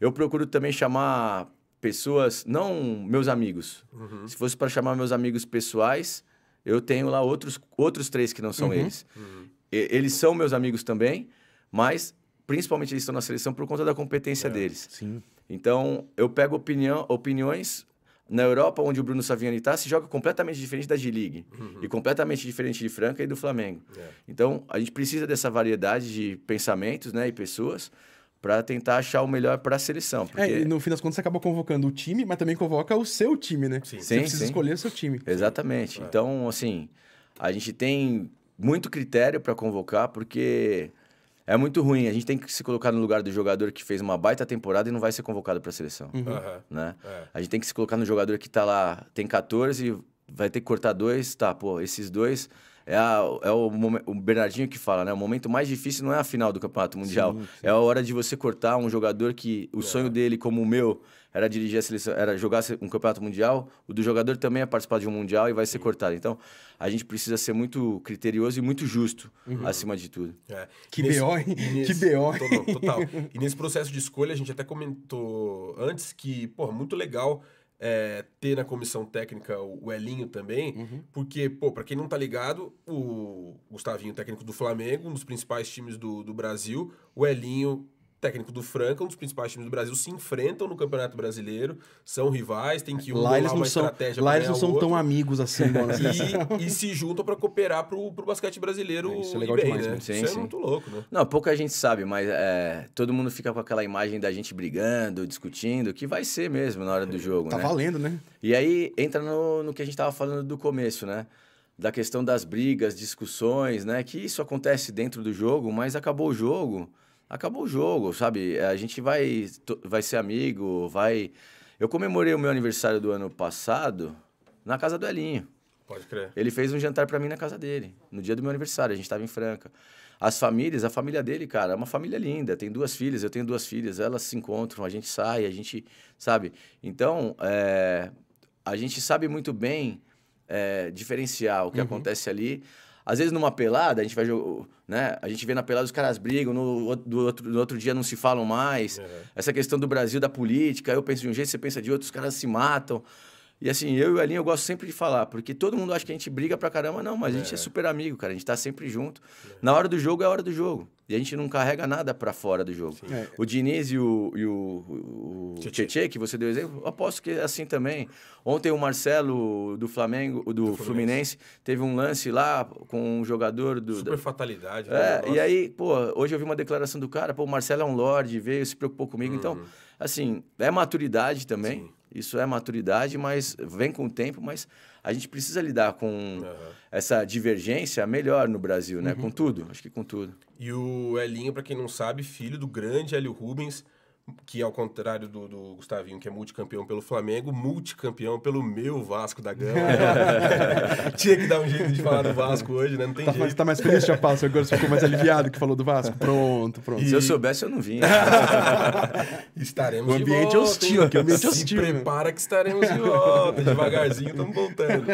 Speaker 3: eu procuro também chamar pessoas, não meus amigos. Uhum. Se fosse para chamar meus amigos pessoais, eu tenho lá outros, outros três que não são uhum. eles. Uhum. eles são meus amigos também, mas principalmente eles estão na seleção por conta da competência é, deles. Sim. Então, eu pego opinião, opiniões na Europa, onde o Bruno Saviani está, se joga completamente diferente da G-League uhum. e completamente diferente de Franca e do Flamengo. É. Então, a gente precisa dessa variedade de pensamentos né, e pessoas para tentar achar o melhor para a seleção. É, porque... É, e
Speaker 2: no fim das contas você acaba convocando o time, mas também convoca o seu time, né? Sim. Você sim, precisa sim. escolher o seu time.
Speaker 3: Exatamente. Então, assim, a gente tem muito critério para convocar, porque é muito ruim. A gente tem que se colocar no lugar do jogador que fez uma baita temporada e não vai ser convocado para a seleção, uhum. né? É. A gente tem que se colocar no jogador que está lá, tem 14, vai ter que cortar dois, tá, pô, esses dois é, a, é o, o, Bernardinho que fala, né? O momento mais difícil não é a final do Campeonato Mundial. Sim, sim. É a hora de você cortar um jogador que o é. sonho dele, como o meu, era dirigir a seleção, era jogar um campeonato mundial, o do jogador também é participar de um mundial e vai ser Sim. cortado. Então, a gente precisa ser muito criterioso e muito justo, uhum. acima de tudo.
Speaker 1: É. Que BO, Que BO. total. E nesse processo de escolha, a gente até comentou antes que, pô, muito legal é, ter na comissão técnica o Elinho também, uhum. porque, pô, pra quem não tá ligado, o Gustavinho, técnico do Flamengo, um dos principais times do, do Brasil, o Elinho técnico do Franca, um dos principais times do Brasil, se enfrentam no Campeonato Brasileiro, são rivais, tem que um lá eles não são, estratégia Lá eles não são tão amigos
Speaker 2: assim, mano.
Speaker 1: e, e se juntam para cooperar pro, pro basquete brasileiro é, Isso é legal demais, né? Sim, isso sim. é muito
Speaker 3: louco, né? Não, pouca gente sabe, mas é, todo mundo fica com aquela imagem da gente brigando, discutindo, que vai ser mesmo na hora do é. jogo, Tá né? valendo, né? E aí entra no, no que a gente tava falando do começo, né? Da questão das brigas, discussões, né? Que isso acontece dentro do jogo, mas acabou o jogo acabou o jogo, sabe? É, a gente vai, vai ser amigo, vai. Eu comemorei o meu aniversário do ano passado na casa do Elinho. Pode crer. Ele fez um jantar para mim na casa dele, no dia do meu aniversário. A gente tava em Franca. As famílias, a família dele, cara, é uma família linda. Tem duas filhas, eu tenho duas filhas, elas se encontram, a gente sai, a gente, sabe? Então, é, a gente sabe muito bem é, diferenciar o que uhum. acontece ali às vezes numa pelada, a gente vai né? A gente vê na pelada os caras brigam, no, do outro, no outro dia não se falam mais. Uhum. Essa questão do Brasil, da política, eu penso de um jeito, você pensa de outro, os caras se matam. E assim, eu e o Elinho, eu gosto sempre de falar, porque todo mundo acha que a gente briga pra caramba, não, mas a gente é, é. super amigo, cara, a gente tá sempre junto. É. Na hora do jogo é a hora do jogo. E a gente não carrega nada para fora do jogo. É. O Diniz e o, e o, o Tietê, que você deu exemplo, aposto que é assim também. Ontem o Marcelo do Flamengo, do, do Fluminense. Fluminense. teve um lance lá com um jogador do. Super da...
Speaker 1: fatalidade, é, né? É, e aí,
Speaker 3: pô, hoje eu vi uma declaração do cara, pô, o Marcelo é um lorde, veio, se preocupou comigo. Uhum. Então, assim, é maturidade também. Sim isso é maturidade, mas vem com o tempo, mas a gente precisa lidar com uhum. essa divergência melhor no Brasil, né? Uhum. Com tudo, acho que com
Speaker 1: tudo. E o Elinho, para quem não sabe, filho do grande Hélio Rubens, que ao contrário do, do, Gustavinho, que é multicampeão pelo Flamengo, multicampeão pelo meu Vasco da Gama. Tinha que dar um jeito de falar do Vasco hoje, né? Não tem tá, jeito. Mais, tá mais feliz, já, Você agora ficou mais aliviado
Speaker 2: que falou do Vasco? Pronto, pronto. E... Se eu soubesse, eu não vinha. estaremos o ambiente de volta. hostil, aqui, ambiente Se hostil, né? prepara que estaremos de volta. Devagarzinho, estamos
Speaker 1: voltando.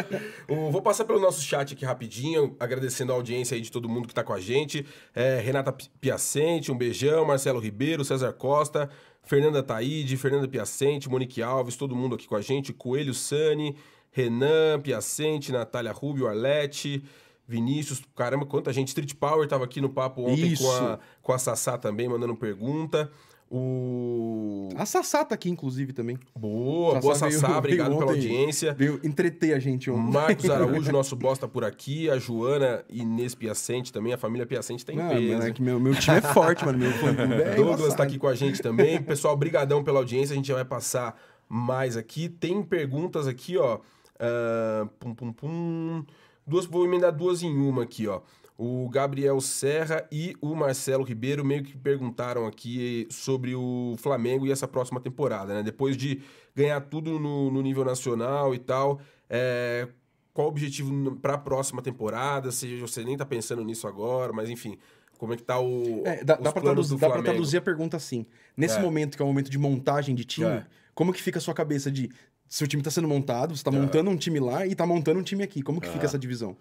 Speaker 1: vou passar pelo nosso chat aqui rapidinho, agradecendo a audiência aí de todo mundo que tá com a gente. É, Renata Piacente, um beijão. Marcelo Ribeiro, César Costa... Fernanda Taide, Fernanda Piacente, Monique Alves, todo mundo aqui com a gente, Coelho Sani, Renan Piacente, Natália Rubio, Arlete, Vinícius, caramba, quanta gente. Street Power estava aqui no papo ontem com a, com a Sassá também, mandando pergunta. O... A Sassá tá aqui, inclusive, também. Boa, Sassá boa Sassá, veio, obrigado veio pela ontem, audiência. Veio
Speaker 2: entreter a gente ontem. Marcos Araújo, nosso
Speaker 1: bosta tá por aqui. A Joana Inês Piacente também, a família Piacente tá em ah, peso. que meu, meu time é forte, mano. Meu é Douglas tá aqui com a gente também. Pessoal, brigadão pela audiência. A gente já vai passar mais aqui. Tem perguntas aqui, ó. Uh, pum, pum, pum. Duas, vou emendar duas em uma aqui, ó. O Gabriel Serra e o Marcelo Ribeiro meio que perguntaram aqui sobre o Flamengo e essa próxima temporada, né? Depois de ganhar tudo no, no nível nacional e tal, é, qual o objetivo para a próxima temporada? Se você nem está pensando nisso agora, mas enfim, como é que está o. É, dá, dá para traduzir, traduzir, a
Speaker 2: pergunta assim. Nesse é. momento, que é o um momento de montagem de time, é. como que fica a sua cabeça de seu time está sendo montado, você está é. montando um time lá e está montando um time aqui? Como que fica é. essa divisão?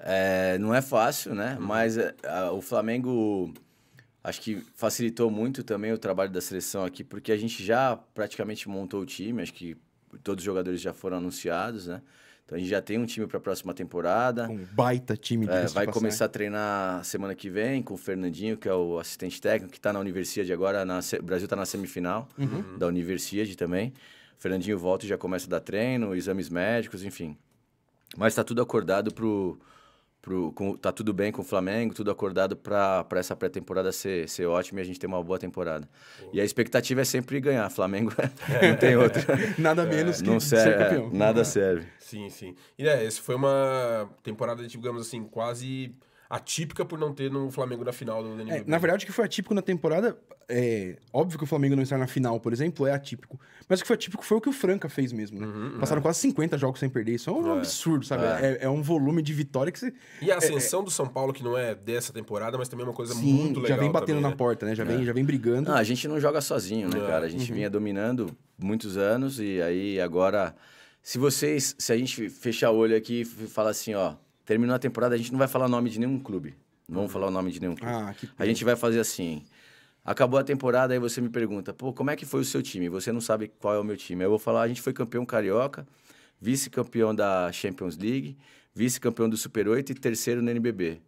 Speaker 3: É, não é fácil, né? Uhum. Mas é, a, o Flamengo acho que facilitou muito também o trabalho da seleção aqui, porque a gente já praticamente montou o time, acho que todos os jogadores já foram anunciados, né? Então a gente já tem um time para a próxima temporada.
Speaker 2: Um baita time é, Vai começar a
Speaker 3: treinar semana que vem com o Fernandinho, que é o assistente técnico, que está na Universidade agora. Na, o Brasil está na semifinal uhum. da Universidade também. O Fernandinho volta e já começa a dar treino, exames médicos, enfim. Mas está tudo acordado para pro, com, tá tudo bem com o Flamengo, tudo acordado para essa pré-temporada ser, ser ótima e a gente ter uma boa temporada. E a expectativa é sempre ganhar. Flamengo não tem é. outro.
Speaker 1: nada menos é, que não serve, ser campeão. É, nada serve. Sim, sim. E é, essa foi uma temporada, digamos assim, quase atípica por não ter no Flamengo na final do NBB. É, na
Speaker 2: verdade, o que foi atípico na temporada, é óbvio que o Flamengo não estar na final, por exemplo, é atípico. Mas o que foi atípico foi o que o Franca fez mesmo, né? Uhum, uhum. Passaram é. quase 50 jogos sem perder. Isso é um é. absurdo, sabe? É. é, é um volume de vitória que você.
Speaker 1: E a é, ascensão do São Paulo, que não é dessa temporada, mas também é uma coisa Sim, muito legal. Já vem batendo também, na né? porta,
Speaker 2: né? Já, vem, já vem brigando. Não, ah, a gente não joga sozinho, né, cara? A gente
Speaker 1: uhum. vinha
Speaker 3: dominando muitos anos e aí agora. Se vocês. Se a gente fechar o olho aqui e falar assim, ó Terminou a temporada, a gente não vai falar o nome de nenhum clube. Não vamos falar o nome de nenhum clube. Ah, que a gente vai fazer assim. Acabou a temporada, aí você me pergunta, pô, como é que foi o seu time? Você não sabe qual é o meu time. eu vou falar, a gente foi campeão carioca, vice-campeão da Champions League, vice-campeão do Super 8 e terceiro no NBB.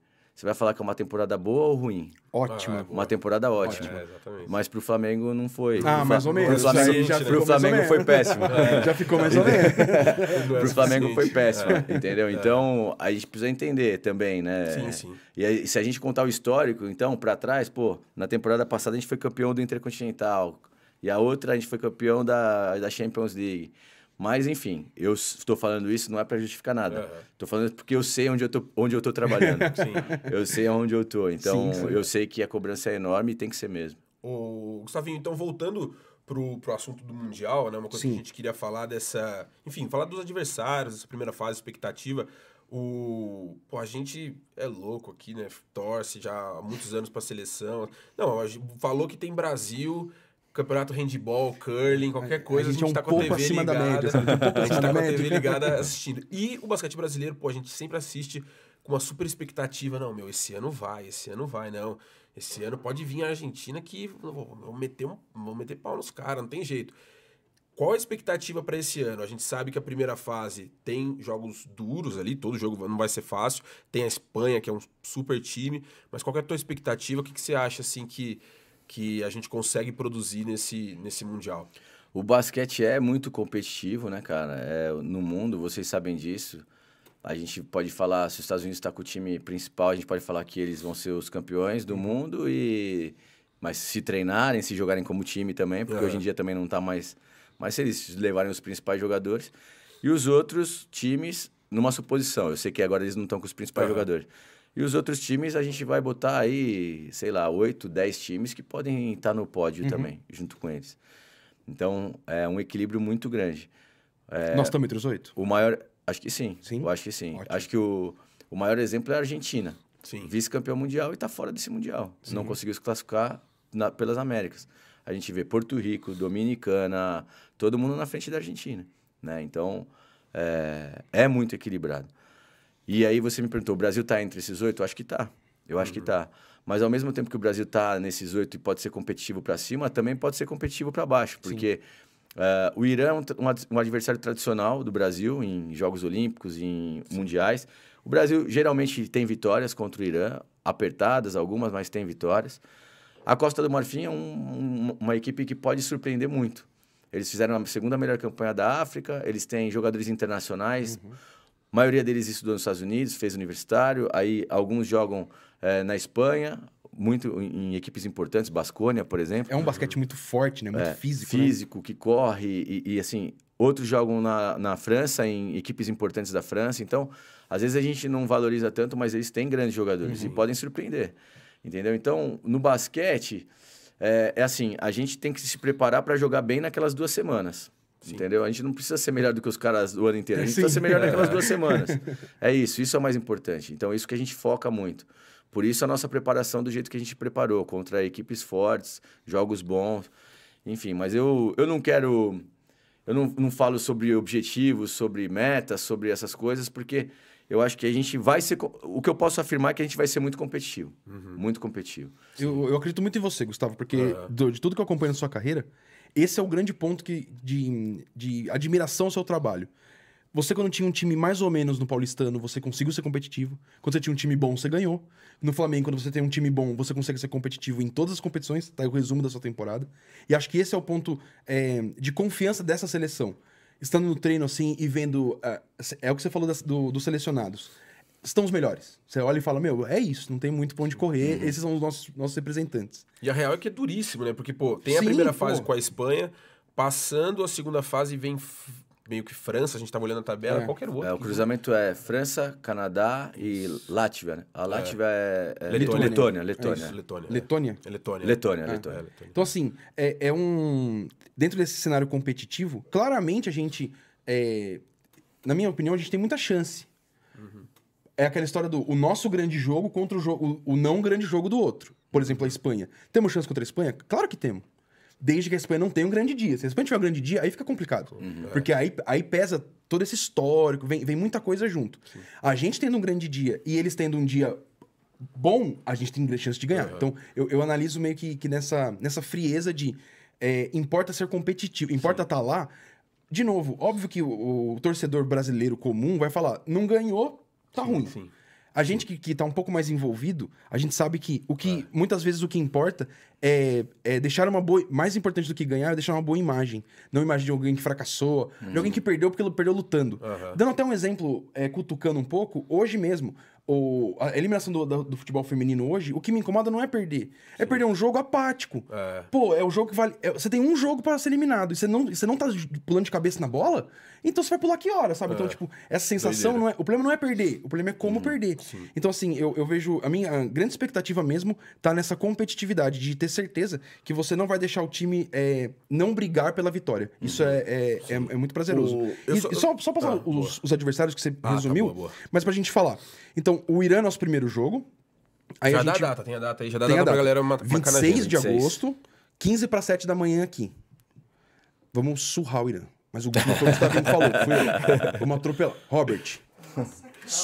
Speaker 3: Você vai falar que é uma temporada boa ou ruim? Ótima. Ah, é uma temporada é, ótima. É, mas pro Flamengo não foi. Ah, mais ou menos. Pro Flamengo, já pro Flamengo foi péssimo. É. Já ficou mais ou menos. É pro Flamengo foi péssimo, é. entendeu? Então, a gente precisa entender também, né? Sim, sim. E aí, se a gente contar o histórico, então, para trás, pô, na temporada passada a gente foi campeão do Intercontinental. E a outra a gente foi campeão da, da Champions League. Mas, enfim, eu estou falando isso não é para justificar nada. Estou uhum. falando porque eu sei onde eu estou, onde eu trabalhando. eu sei onde eu estou, Então, sim, sim. eu sei que a cobrança é enorme e tem que ser mesmo.
Speaker 1: O Gustavinho, então, voltando pro, pro assunto do Mundial, né? Uma coisa sim. que a gente queria falar dessa... Enfim, falar dos adversários, essa primeira fase, expectativa. O... Pô, a gente é louco aqui, né? Torce já há muitos anos para a seleção. Não, falou que tem Brasil campeonato handball, curling, qualquer coisa, a gente, a é gente tá é um com a TV acima ligada. Da média, sabe? a gente é tá com a TV ligada assistindo. E o basquete brasileiro, pô, a gente sempre assiste com uma super expectativa. Não, meu, esse ano vai, esse ano vai, não. Esse ano pode vir a Argentina que vão meter, um, vou meter pau nos caras, não tem jeito. Qual a expectativa para esse ano? A gente sabe que a primeira fase tem jogos duros ali, todo jogo não vai ser fácil. Tem a Espanha, que é um super time, mas qual é a tua expectativa? O que, que você acha assim que que a gente consegue produzir nesse, nesse Mundial.
Speaker 3: O basquete é muito competitivo, né, cara? É, no mundo, vocês sabem disso. A gente pode falar, se os Estados Unidos está com o time principal, a gente pode falar que eles vão ser os campeões do uhum. mundo e... Mas se treinarem, se jogarem como time também, porque uhum. hoje em é. dia também não está mais... Mas se eles levarem os principais jogadores... E os outros times, numa suposição, eu sei que agora eles não estão com os principais uhum. jogadores e os outros times, a gente vai botar aí, sei lá, oito, dez times que podem estar no pódio uhum. também, junto com eles. Então, é um equilíbrio muito grande. É, Nós estamos entre os oito? O maior... Acho que sim. Sim? Eu acho que sim. Ótimo. Acho que o, o maior exemplo é a Argentina. Sim. Vice-campeão mundial e está fora desse mundial. Sim. Não conseguiu se classificar na, pelas Américas. A gente vê Porto Rico, Dominicana, todo mundo na frente da Argentina. Né? Então, é, é muito equilibrado. E aí você me perguntou, o Brasil está entre esses oito? acho que está. Eu acho uhum. que está. Mas ao mesmo tempo que o Brasil está nesses oito e pode ser competitivo para cima, também pode ser competitivo para baixo, porque uh, o Irã é um, um, adversário tradicional do Brasil em Jogos Olímpicos, em Sim. mundiais. O Brasil geralmente tem vitórias contra o Irã, apertadas algumas, mas tem vitórias. A Costa do Marfim é um, um, uma equipe que pode surpreender muito. Eles fizeram a segunda melhor campanha da África, eles têm jogadores internacionais. Uhum a maioria deles estudou nos Estados Unidos, fez universitário, aí alguns jogam é, na Espanha, muito em equipes importantes, Basconia, por exemplo.
Speaker 2: É um basquete muito forte, né? Muito é, físico. Né? Físico,
Speaker 3: né? que corre e, e, assim. Outros jogam na, na França, em equipes importantes da França. Então, às vezes a gente não valoriza tanto, mas eles têm grandes jogadores uhum. e podem surpreender. Entendeu? Então, no basquete, é, é assim: a gente tem que se preparar para jogar bem naquelas duas semanas. Sim. Entendeu? A gente não precisa ser melhor do que os caras do ano inteiro. A gente Sim. precisa ser melhor naquelas duas é. semanas. É isso, isso é o mais importante. Então, é isso que a gente foca muito. Por isso a nossa preparação do jeito que a gente preparou, contra equipes fortes, jogos bons, enfim. Mas eu, eu não quero. Eu não, não falo sobre objetivos, sobre metas, sobre essas coisas, porque eu acho que a gente vai ser. O que eu posso afirmar é que a gente vai ser muito competitivo.
Speaker 1: Uhum.
Speaker 2: Muito competitivo. Eu, eu, acredito muito em você, Gustavo, porque uhum. de tudo que eu acompanho na sua carreira, esse é o grande ponto que, de, de admiração ao seu trabalho. Você, quando tinha um time mais ou menos no paulistano, você conseguiu ser competitivo. Quando você tinha um time bom, você ganhou. No Flamengo, quando você tem um time bom, você consegue ser competitivo em todas as competições. Tá aí o resumo da sua temporada. E acho que esse é o ponto é, de confiança dessa seleção. Estando no treino, assim, e vendo... É, é o que você falou das, do, dos selecionados estão os melhores. Você olha e fala, meu, é isso, não tem muito pra onde correr, uhum. esses são os nossos, nossos representantes.
Speaker 1: E a real é que é duríssimo, né? Porque, pô, tem a Sim, primeira pô. fase com a Espanha, passando a segunda fase vem meio que França, a gente tava olhando a tabela, é. qualquer outro.
Speaker 2: É, o
Speaker 3: cruzamento é França, Canadá e Látvia, né? A Látvia é, é... é Letônia. Letônia, é.
Speaker 2: Letônia. É Letônia. Letônia. É.
Speaker 1: Letônia. Letônia, é Letônia.
Speaker 2: Então, assim, é, um... Dentro desse cenário competitivo, claramente a gente... Na minha opinião, a gente tem muita chance é aquela história do o nosso grande jogo contra o, jogo, o, o não grande jogo do outro. Por exemplo, a Espanha. Temos chance contra a Espanha? Claro que temos. Desde que a Espanha não tenha um grande dia. Se a Espanha tiver um grande dia, aí fica complicado. Uhum. É. Porque aí, aí pesa todo esse histórico, vem, vem muita coisa junto. Sim. A gente tendo um grande dia e eles tendo um dia bom, a gente tem grande chance de ganhar. Uhum. Então, eu, eu analiso meio que, que nessa, nessa frieza de é, importa ser competitivo, importa estar tá lá. De novo, óbvio que o, o torcedor brasileiro comum vai falar, não ganhou, Tá sim, ruim. Sim. A gente que, que tá um pouco mais envolvido, a gente sabe que o que é. muitas vezes o que importa é, é, deixar uma boa. Mais importante do que ganhar é deixar uma boa imagem. Não imagem de alguém que fracassou, hum. de alguém uhum. que perdeu porque ele perdeu lutando. Uhum. Dando até um exemplo, é, cutucando um pouco, hoje mesmo, o, a eliminação do, do, do, futebol feminino hoje, o que me incomoda não é perder. É sim. É perder um jogo apático. É. Pô, é o jogo que vale. É, você tem um jogo para ser eliminado. E você não, você não tá pulando de cabeça na bola. Então você vai pular que hora, sabe? Então, é. Então, tipo, essa sensação Doideira. não é. O problema não é perder, o problema é como uhum, perder. Sim. Então, assim, eu, eu vejo. A minha grande expectativa mesmo tá nessa competitividade, de ter certeza que você não vai deixar o time é, não brigar pela vitória. Uhum. Isso é, é, é, é, muito prazeroso. O... E, só, só, só passar ah, os, os, adversários que você ah, resumiu, tá boa, boa. mas pra gente falar. Então, o Irã é nosso primeiro jogo. Aí já a dá gente... dá data, tem
Speaker 1: a data aí, já dá tem data, data pra galera uma 26 na de agosto,
Speaker 2: 15 para 7 da manhã aqui. Vamos surrar o Irã. Mas o Google foi o falou. Fui eu. Vamos atropelar. Robert.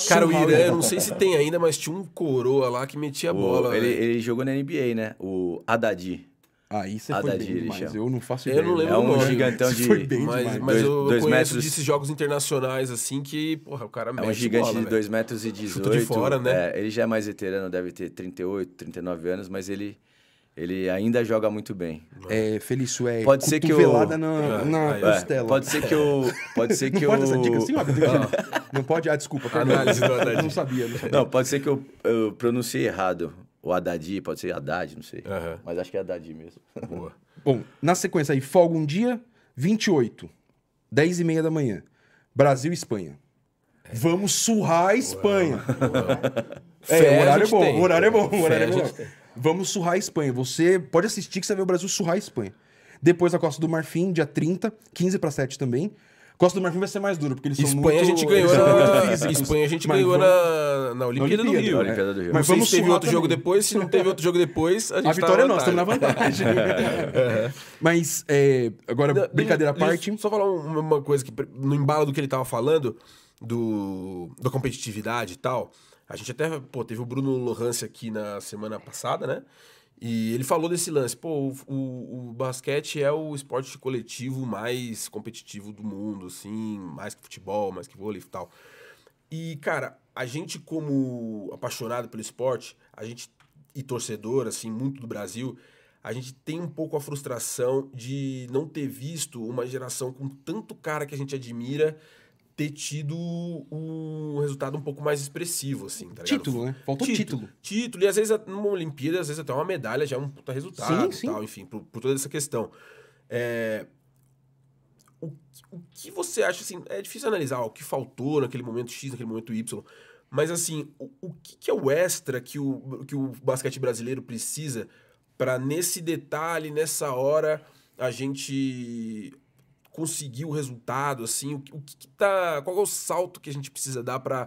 Speaker 2: Cara, o Irã, eu não sei se tem
Speaker 1: ainda, mas tinha um coroa lá que metia a bola. Ele, né?
Speaker 3: ele jogou na NBA, né? O Haddadi. Aí você foi Haddadi, bem ele demais. Eu não faço ideia. Eu não lembro É um nome. gigantão Você de. foi bem Mas, demais. mas Dois- eu dois conheço metros. desses
Speaker 1: jogos internacionais, assim, que, porra, o cara É um gigante bola, de velho. 2 metros e 18. de fora, né?
Speaker 3: É, ele já é mais veterano, deve ter 38, 39 anos, mas ele ele ainda joga muito bem.
Speaker 2: É, Felício, é pode ser que eu...
Speaker 3: na, é, na é, costela. Pode ser que eu... Pode ser que não eu... Pode essa dica assim, ó, não. Assim, não
Speaker 2: pode? Ah, desculpa. Análise do Haddad. Não sabia, não né? sabia. Não,
Speaker 3: pode ser que eu, eu pronunciei errado. O Haddad, pode ser Haddad, não sei. Mas acho que é Haddad mesmo. Boa.
Speaker 2: Bom, na sequência aí, folga um dia, 28, 10 e meia da manhã. Brasil e Espanha. Vamos surrar a Espanha.
Speaker 1: Ué, ué. É, é horário é bom, horário é bom, horário é bom.
Speaker 2: Vamos surrar a Espanha. Você pode assistir que você vê o Brasil surrar a Espanha. Depois a Costa do Marfim, dia 30, 15 para 7 também. Costa do Marfim vai ser mais duro, porque eles Espanha são muito... a gente ganhou na... Espanha a gente mas ganhou vamos... na... na Olimpíada, na Olimpíada do Rio. Olimpíada do Rio. Mas vamos se teve outro também. jogo depois,
Speaker 1: se não teve outro jogo depois, a, a tá vitória é nossa, estamos na vantagem. Mas, é, agora, brincadeira à parte... Só falar uma, uma coisa, que no embalo do que ele estava falando, do, da competitividade e tal... A gente até, pô, teve o Bruno Lohance aqui na semana passada, né? E ele falou desse lance, pô, o, o, o, basquete é o esporte coletivo mais competitivo do mundo, assim, mais que futebol, mais que vôlei e tal. E, cara, a gente como apaixonado pelo esporte, a gente e torcedor, assim, muito do Brasil, a gente tem um pouco a frustração de não ter visto uma geração com tanto cara que a gente admira ter tido um resultado um pouco mais expressivo, assim, tá Título, né? Faltou título. título. Título, e às vezes numa Olimpíada, às vezes até uma medalha já é um puta resultado sim, sim. Tal, enfim, por, por, toda essa questão. É... O, o que você acha, assim, é difícil analisar ó, o que faltou naquele momento X, naquele momento Y, mas assim, o, o que, que é o extra que o, que o basquete brasileiro precisa para nesse detalhe, nessa hora, a gente conseguir o resultado, assim, o, o que, que tá, qual é o salto que a gente precisa dar para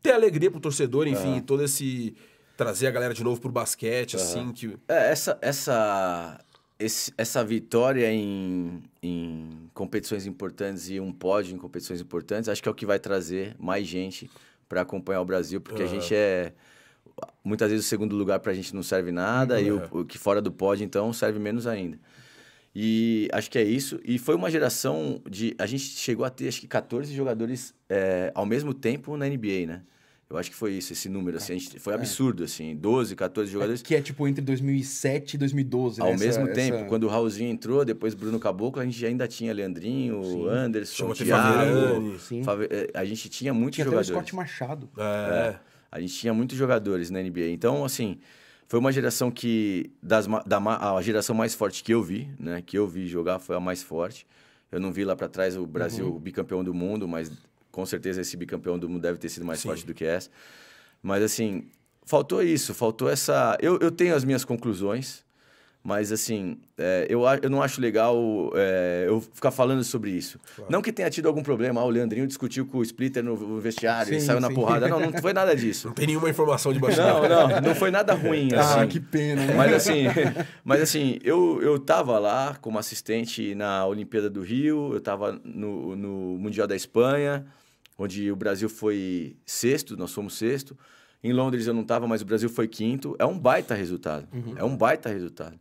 Speaker 1: ter alegria pro torcedor, enfim, todo esse trazer a galera de novo pro basquete, assim, que
Speaker 3: é, essa essa esse, essa vitória em, em competições importantes e um pódio em competições importantes, acho que é o que vai trazer mais gente para acompanhar o Brasil, porque uhum. a gente é muitas vezes o segundo lugar para a gente não serve nada e o, o que fora do pódio então serve menos ainda. E acho que é isso. E foi uma geração de. A gente chegou a ter acho que 14 jogadores é, ao mesmo tempo na NBA, né? Eu acho que foi isso, esse número, assim. Gente, foi é. absurdo, assim. 12, 14 é jogadores. É,
Speaker 2: que é tipo entre 2007 e 2012, Ao né, mesmo tempo, essa... quando
Speaker 3: o Raulzinho entrou, depois Bruno Caboclo, a gente ainda tinha Leandrinho, sim. Anderson, Thiago. Eh, a gente tinha muitos tinha jogadores. Tinha o Scott Machado. É. é. A gente tinha muitos jogadores na NBA. Então, assim. Foi uma geração que. Das, da, a geração mais forte que eu vi, né? Que eu vi jogar foi a mais forte. Eu não vi lá para trás o Brasil uhum. bicampeão do mundo, mas com certeza esse bicampeão do mundo deve ter sido mais Sim. forte do que essa. Mas assim, faltou isso, faltou essa. Eu, eu tenho as minhas conclusões, mas, assim, é, eu, eu não acho legal é, eu ficar falando sobre isso. Claro. Não que tenha tido algum problema. Ah, o Leandrinho discutiu com o Splitter no vestiário, sim, ele saiu sim. na porrada. Não, não foi
Speaker 1: nada disso. Não tem nenhuma informação de bastidor. Não, não. Não foi nada ruim, ah, assim. Ah, que pena. Né? Mas, assim,
Speaker 3: mas, assim eu, eu tava lá como assistente na Olimpíada do Rio, eu tava no, no Mundial da Espanha, onde o Brasil foi sexto, nós fomos sexto. Em Londres eu não tava, mas o Brasil foi quinto. É um baita resultado. Uhum. É um baita resultado.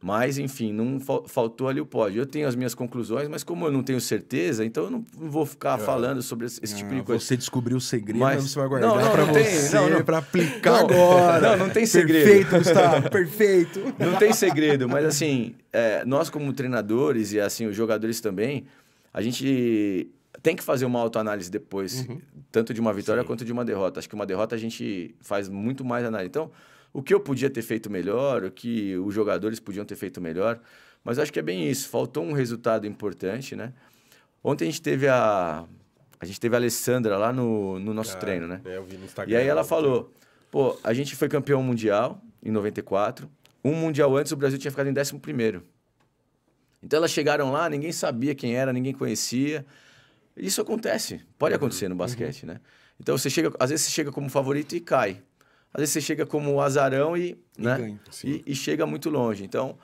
Speaker 3: Mas, enfim, não faltou ali o pódio. Eu tenho as minhas conclusões, mas como eu não tenho certeza, então eu não vou ficar é. falando sobre esse, esse tipo ah, de coisa.
Speaker 2: Você descobriu o segredo, mas você vai guardar não, não, pra você, não, não. pra aplicar não, agora. Não, não tem segredo. Perfeito, Gustavo, perfeito. Não tem
Speaker 3: segredo, mas assim, é, nós como treinadores e assim os jogadores também, a gente tem que fazer uma autoanálise depois, uhum. tanto de uma vitória Sim. quanto de uma derrota. Acho que uma derrota a gente faz muito mais análise. Então o que eu podia ter feito melhor, o que os jogadores podiam ter feito melhor. Mas acho que é bem isso. Faltou um resultado importante, né? Ontem a gente teve a. A gente teve a Alessandra lá no, no nosso ah, treino, né? É,
Speaker 1: eu vi no Instagram. E aí ela falou:
Speaker 3: pô, a gente foi campeão mundial em 94. Um mundial antes o Brasil tinha ficado em 11. Então elas chegaram lá, ninguém sabia quem era, ninguém conhecia. Isso acontece, pode uhum, acontecer no basquete, uhum. né? Então você chega, às vezes você chega como favorito e cai às vezes você chega como azarão e, e né? Ganha, e, e, chega muito longe. Então,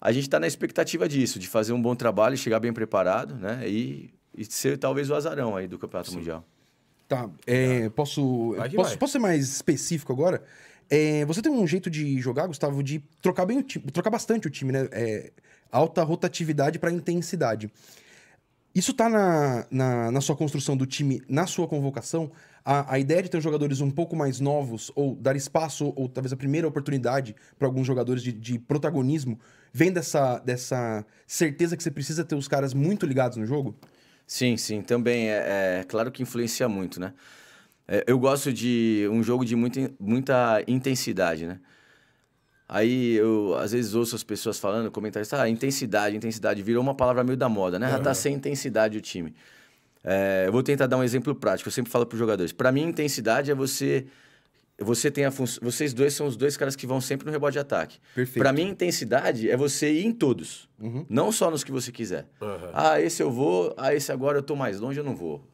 Speaker 3: a gente está na expectativa disso, de fazer um bom trabalho, chegar bem preparado, né? E, e ser talvez o azarão aí do Campeonato sim. Mundial.
Speaker 2: Tá, é, tá. posso, posso, posso, ser mais específico agora? É, você tem um jeito de jogar, Gustavo, de trocar bem o time, trocar bastante o time, né? É, alta rotatividade para intensidade. Isso tá na, na, na sua construção do time, na sua convocação? A, a ideia de ter jogadores um pouco mais novos, ou dar espaço, ou talvez a primeira oportunidade para alguns jogadores de, de protagonismo, vem dessa, dessa certeza que você precisa ter os caras muito ligados no jogo?
Speaker 3: Sim, sim, também. É, é claro que influencia muito, né? É, eu gosto de um jogo de muita, muita intensidade, né? Aí eu às vezes ouço as pessoas falando, comentários, ah, intensidade, intensidade, virou uma palavra meio da moda, né? Uhum. tá sem intensidade o time. É, eu vou tentar dar um exemplo prático. Eu sempre falo para os jogadores. Para mim, intensidade é você você tem a função. Vocês dois são os dois caras que vão sempre no rebote de ataque. Perfeito. mim, intensidade é você ir em todos. Uhum. Não só nos que você quiser. Uhum. Ah, esse eu vou, ah, esse agora eu tô mais longe, eu não vou.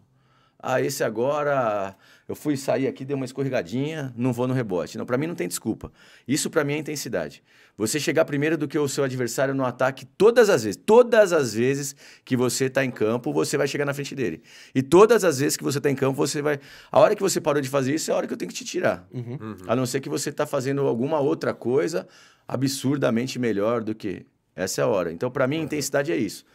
Speaker 3: Ah, esse agora eu fui sair aqui, dei uma escorregadinha, não vou no rebote. Não, para mim não tem desculpa. Isso para mim é intensidade. Você chegar primeiro do que o seu adversário no ataque todas as vezes. Todas as vezes que você tá em campo, você vai chegar na frente dele. E todas as vezes que você tá em campo, você vai. A hora que você parou de fazer isso é a hora que eu tenho que te tirar. Uhum. Uhum. A não ser que você tá fazendo alguma outra coisa absurdamente melhor do que. Essa é a hora. Então, para mim, uhum. intensidade é isso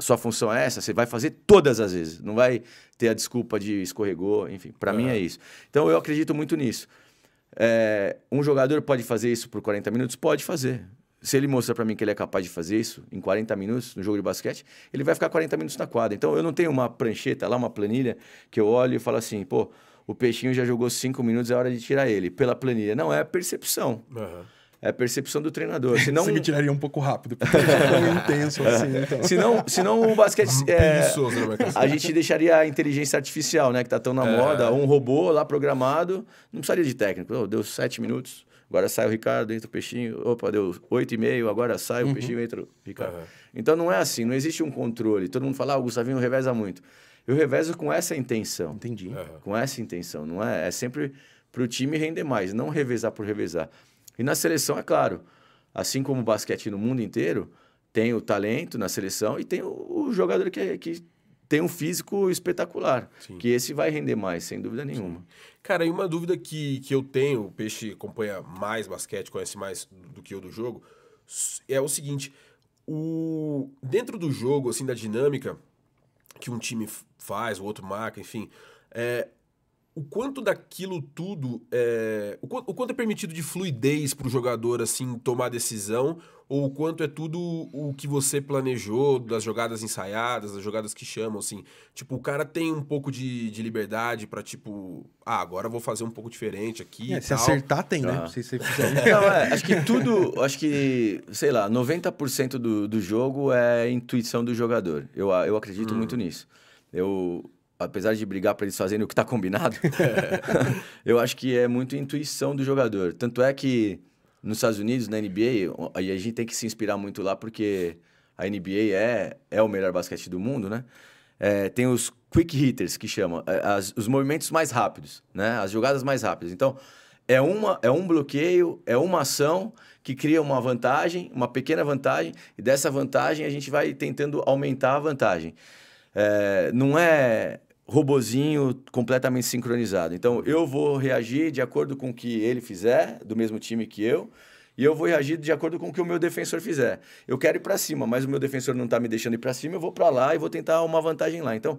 Speaker 3: sua função é essa, você vai fazer todas as vezes. Não vai ter a desculpa de escorregou, enfim. Para mim é isso. Então eu acredito muito nisso. É, um jogador pode fazer isso por 40 minutos? Pode fazer. Se ele mostrar para mim que ele é capaz de fazer isso em 40 minutos no jogo de basquete, ele vai ficar 40 minutos na quadra. Então eu não tenho uma prancheta lá, uma planilha que eu olho e falo assim, pô, o peixinho já jogou 5 minutos, é hora de tirar ele pela planilha. Não, é a percepção. Uhum. É a percepção do treinador. Senão... Você me tiraria um pouco rápido, porque é tão intenso é.
Speaker 2: assim.
Speaker 1: Então. Senão,
Speaker 3: não o basquete. Uhum. É, né, a gente deixaria a inteligência artificial, né? Que tá tão na é. moda, um robô lá programado. Não precisaria de técnico. Oh, deu sete minutos. Agora sai o Ricardo, entra o Peixinho. Opa, deu oito e meio, agora sai o uhum. Peixinho, entra o Ricardo. Uhum. Então não é assim, não existe um controle. Todo mundo fala, ah, o Gustavinho reveza muito. Eu revezo com essa intenção. Entendi. Uhum. Com essa intenção, não é? É sempre pro time render mais, não revezar por revezar. E na seleção, é claro, assim como o basquete no mundo inteiro, tem o talento na seleção e tem o, jogador que, é, que tem um físico espetacular, Sim. que esse vai
Speaker 1: render mais, sem dúvida nenhuma. Sim. Cara, e uma dúvida que, que eu tenho, o Peixe acompanha mais basquete, conhece mais do que eu do jogo, é o seguinte, o dentro do jogo, assim, da dinâmica que um time faz, o outro marca, enfim, é, o quanto daquilo tudo é, o, o, quanto é permitido de fluidez para o jogador assim tomar decisão ou o quanto é tudo o que você planejou das jogadas ensaiadas das jogadas que chamam assim tipo o cara tem um pouco de, de liberdade para tipo ah agora vou fazer um pouco diferente aqui é, se tal. acertar tem né? ah. né se você fizer... Não, é, acho que tudo
Speaker 3: acho que sei lá 90% do, do jogo é intuição do jogador eu, eu acredito hum. muito nisso eu apesar de brigar para eles fazerem o que está combinado, eu acho que é muito intuição do jogador. Tanto é que nos Estados Unidos, na NBA, a gente tem que se inspirar muito lá, porque a NBA é, é o melhor basquete do mundo, né? É, tem os quick hitters, que chamam, é, as, os movimentos mais rápidos, né? As jogadas mais rápidas. Então, é, uma, é um bloqueio, é uma ação que cria uma vantagem, uma pequena vantagem, e dessa vantagem a gente vai tentando aumentar a vantagem. É, não é robozinho completamente sincronizado. Então, eu vou reagir de acordo com o que ele fizer, do mesmo time que eu, e eu vou reagir de acordo com o que o meu defensor fizer. Eu quero ir para cima, mas o meu defensor não está me deixando ir para cima, eu vou para lá e vou tentar uma vantagem lá. Então,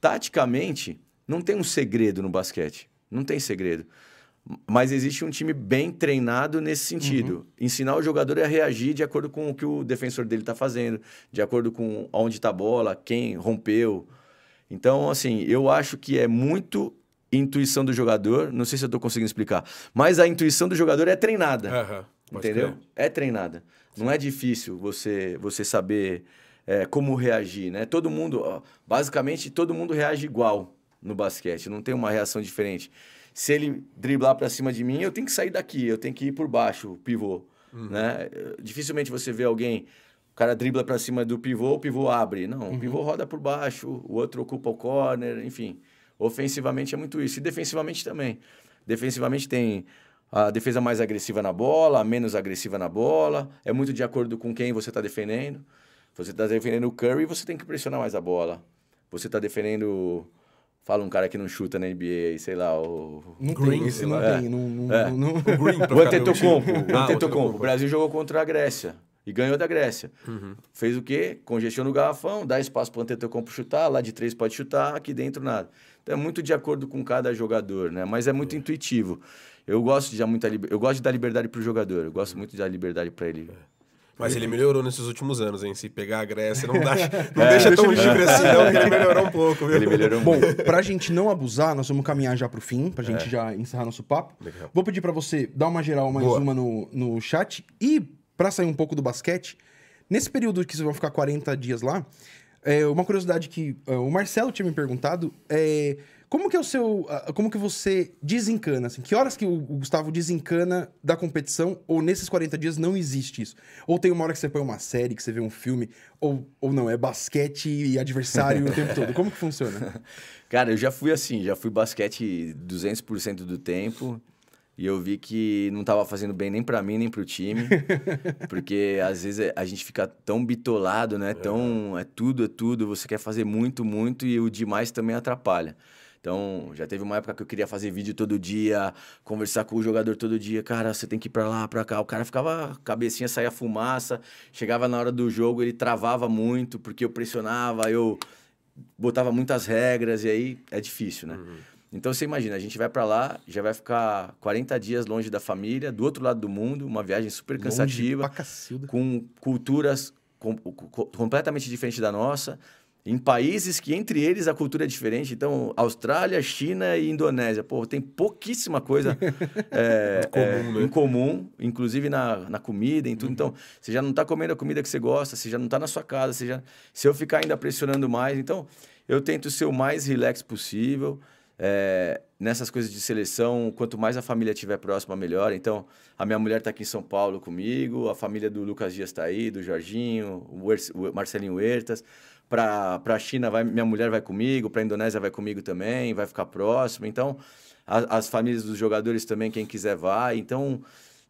Speaker 3: taticamente, não tem um segredo no basquete. Não tem segredo. Mas existe um time bem treinado nesse sentido. Uhum. Ensinar o jogador a reagir de acordo com o que o defensor dele está fazendo, de acordo com onde está a bola, quem rompeu, então, assim, eu acho que é muito intuição do jogador. Não sei se eu estou conseguindo explicar, mas a intuição do jogador é treinada. Uhum, entendeu? Crer. É treinada. Não é difícil você, você saber é, como reagir, né? Todo mundo, ó, basicamente, todo mundo reage igual no basquete. Não tem uma reação diferente. Se ele driblar para cima de mim, eu tenho que sair daqui, eu tenho que ir por baixo, pivô. Uhum. Né? Dificilmente você vê alguém cara dribla para cima do pivô, o pivô abre. Não, uhum. o pivô roda por baixo, o outro ocupa o corner, enfim. Ofensivamente é muito isso. E defensivamente também. Defensivamente tem a defesa mais agressiva na bola, a menos agressiva na bola. É muito de acordo com quem você está defendendo. Você está defendendo o Curry, você tem que pressionar mais a bola. Você está defendendo Fala um cara que não chuta na NBA, sei lá, o... Não Green, tem, esse não é. tem. Não, não, é. não, não... O Green, ah, O Antetokounmpo, o Antetokounmpo. O Brasil jogou contra a Grécia. E ganhou da Grécia. Uhum. Fez o quê? Congestiona o garrafão, dá espaço para o Antetokounmpo chutar, lá de três pode chutar, aqui dentro nada. Então é muito de acordo com cada jogador, né? Mas é muito é. intuitivo. Eu gosto de dar muita eu gosto de dar liberdade para o jogador. Eu gosto muito de dar liberdade para ele. É.
Speaker 1: Mas ele melhorou nesses últimos anos, hein? Se pegar a Grécia, não, dá, não é, deixa tão livre assim, não, que ele melhorou um pouco, viu? Ele melhorou um Bom, para
Speaker 2: pra gente não abusar, nós vamos caminhar já pro fim, pra gente é. já encerrar nosso papo. Legal. Vou pedir para você dar uma geral mais Boa. uma no, no chat. E para sair um pouco do basquete, nesse período que vocês vão ficar 40 dias lá, é, uma curiosidade que é, o Marcelo tinha me perguntado é como que é o seu, como que você desencana, assim, que horas que o, o Gustavo desencana da competição ou nesses 40 dias não existe isso? Ou tem uma hora que você põe uma série, que você vê um filme, ou, ou não, é basquete e adversário o tempo todo, como que funciona?
Speaker 3: Cara, eu já fui assim, já fui basquete 200% do tempo, e eu vi que não estava fazendo bem nem para mim, nem para o time. porque às vezes é, a gente fica tão bitolado, né? É. Tão, é tudo, é tudo. Você quer fazer muito, muito e o demais também atrapalha. Então, já teve uma época que eu queria fazer vídeo todo dia, conversar com o jogador todo dia. Cara, você tem que ir pra lá, pra cá. O cara ficava, cabecinha saía fumaça. Chegava na hora do jogo, ele travava muito, porque eu pressionava, eu botava muitas regras. E aí é difícil, né? Uhum. Então você imagina, a gente vai para lá, já vai ficar 40 dias longe da família, do outro lado do mundo, uma viagem super cansativa, com culturas com, com, completamente diferentes da nossa, em países que entre eles a cultura é diferente. Então, Austrália, China e Indonésia. Pô, tem pouquíssima coisa é, é, é, comum, é, né? em comum, inclusive na, na comida, em tudo. Uhum. Então, você já não está comendo a comida que você gosta, você já não está na sua casa, você já... se eu ficar ainda pressionando mais. Então, eu tento ser o mais relax possível. É, nessas coisas de seleção, quanto mais a família estiver próxima, melhor. Então, a minha mulher está aqui em São Paulo comigo, a família do Lucas Dias está aí, do Jorginho, o, er o Marcelinho Huertas. Para a China, vai, minha mulher vai comigo, para a Indonésia vai comigo também, vai ficar próximo. Então, a, as famílias dos jogadores também, quem quiser vai. Então,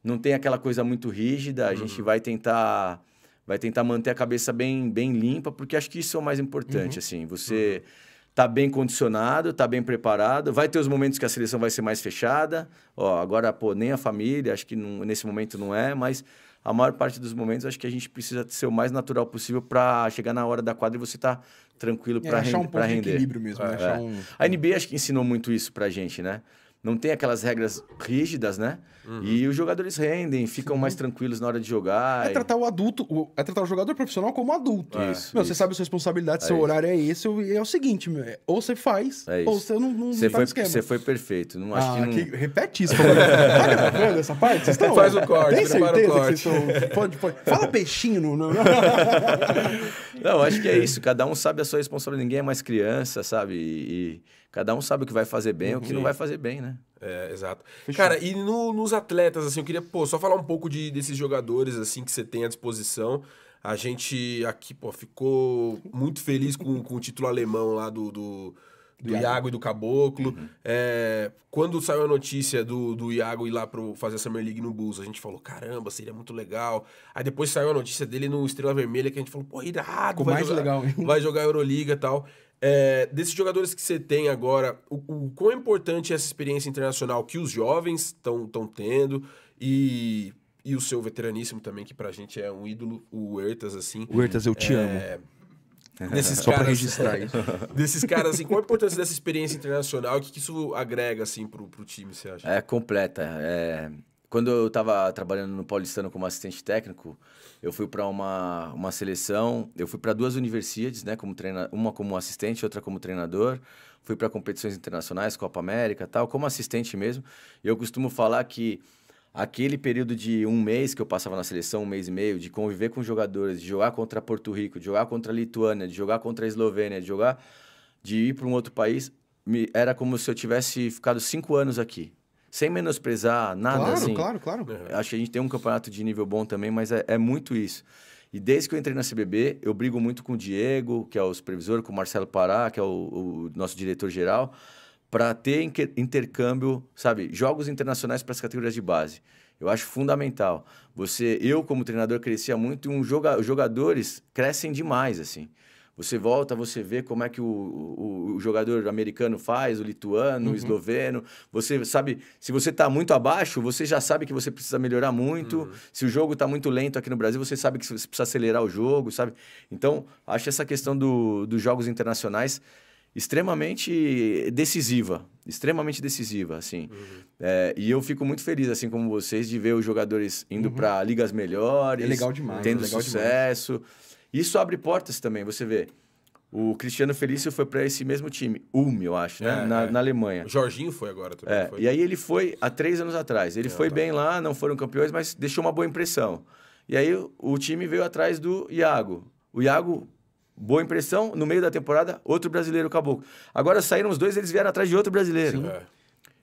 Speaker 3: não tem aquela coisa muito rígida, a uhum. gente vai tentar vai tentar manter a cabeça bem, bem limpa, porque acho que isso é o mais importante, uhum. assim, você... Uhum tá bem condicionado, tá bem preparado. Vai ter os momentos que a seleção vai ser mais fechada. Ó, agora, pô, nem a família, acho que não, nesse momento não é, mas a maior parte dos momentos acho que a gente precisa ser o mais natural possível para chegar na hora da quadra e você tá tranquilo para é, render. Né? É. Achar um ponto de equilíbrio mesmo. É, né? é. um... A NBA acho que ensinou muito isso pra gente, né? não tem aquelas regras rígidas, né? Uhum. E os jogadores rendem, ficam Sim. mais tranquilos na hora de jogar. É e... tratar
Speaker 2: o adulto, o, é tratar o jogador profissional como adulto. É, isso, meu, isso. você sabe a sua responsabilidade, é seu isso. horário é esse, é o seguinte, meu, é, ou você faz, é ou você não, não
Speaker 1: você faz esquema. Você
Speaker 3: foi perfeito. Não acho ah, que,
Speaker 1: não... que Repete isso. tá gravando essa parte? Vocês estão... Faz o corte, Tem certeza corte. que vocês estão... Pode, pode. Fala peixinho.
Speaker 2: No...
Speaker 3: não, acho que é isso. Cada um sabe a sua responsabilidade. Ninguém é mais criança, sabe? E Cada um sabe o que vai fazer bem uhum. o que não uhum. vai
Speaker 1: fazer bem, né? É, exato. Fechou. Cara, e no, nos atletas, assim, eu queria, pô, só falar um pouco de, desses jogadores, assim, que você tem à disposição. A gente aqui, pô, ficou muito feliz com, com o título alemão lá do, do, do Iago. e do Caboclo. Uhum. É, quando saiu a notícia do, do Iago ir lá pro, fazer a Summer League no Bulls, a gente falou, caramba, seria muito legal. Aí depois saiu a notícia dele no Estrela Vermelha, que a gente falou, pô, irado. vai mais jogar, legal. Hein? Vai jogar Euroliga e tal. É, desses jogadores que você tem agora, o, o quão importante é essa experiência internacional que os jovens estão tendo e, e o seu veteraníssimo também, que pra gente é um ídolo, o Ertas, assim. O Ertas, eu te é, amo. Desses Só caras, registrar isso. desses caras, assim, qual a importância dessa experiência internacional? O que, que isso agrega, assim, pro, pro time, você acha? É,
Speaker 3: completa. É... Quando eu estava trabalhando no Paulistano como assistente técnico, eu fui para uma, uma seleção, eu fui para duas universidades, né, como treina, uma como assistente, outra como treinador. Fui para competições internacionais, Copa América, tal, como assistente mesmo. Eu costumo falar que aquele período de um mês que eu passava na seleção, um mês e meio, de conviver com jogadores, de jogar contra Porto Rico, de jogar contra a Lituânia, de jogar contra a Eslovênia, de jogar, de ir para um outro país, me, era como se eu tivesse ficado cinco anos aqui sem menosprezar nada claro, assim. Claro, claro, claro. Acho que a gente tem um campeonato de nível bom também, mas é, é muito isso. E desde que eu entrei na CBB, eu brigo muito com o Diego, que é o supervisor, com o Marcelo Pará, que é o, o nosso diretor-geral, para ter intercâmbio, sabe, jogos internacionais para as categorias de base. Eu acho fundamental. Você, eu como treinador crescia muito e um joga, jogadores crescem demais assim. Você volta, você vê como é que o, o, o jogador americano faz, o lituano, uhum. o esloveno. Você sabe, se você está muito abaixo, você já sabe que você precisa melhorar muito. Uhum. Se o jogo está muito lento aqui no Brasil, você sabe que você precisa acelerar o jogo, sabe? Então, acho essa questão do, dos jogos internacionais extremamente decisiva, extremamente decisiva, assim. Uhum. É, e eu fico muito feliz, assim como vocês, de ver os jogadores indo uhum. para ligas melhores, é legal demais, tendo é legal sucesso. Demais. Isso abre portas também, você vê. O Cristiano Felício foi para esse mesmo time, Ulm, eu acho, né? É, na, é. na, Alemanha. O Jorginho
Speaker 1: foi agora também.
Speaker 3: É, foi. E aí ele foi há três anos atrás. Ele é, foi tá. bem lá, não foram campeões, mas deixou uma boa impressão. E aí o time veio atrás do Iago. O Iago, boa impressão, no meio da temporada, outro brasileiro caboclo. Agora saíram os dois, eles vieram atrás de outro
Speaker 2: brasileiro. Sim. É.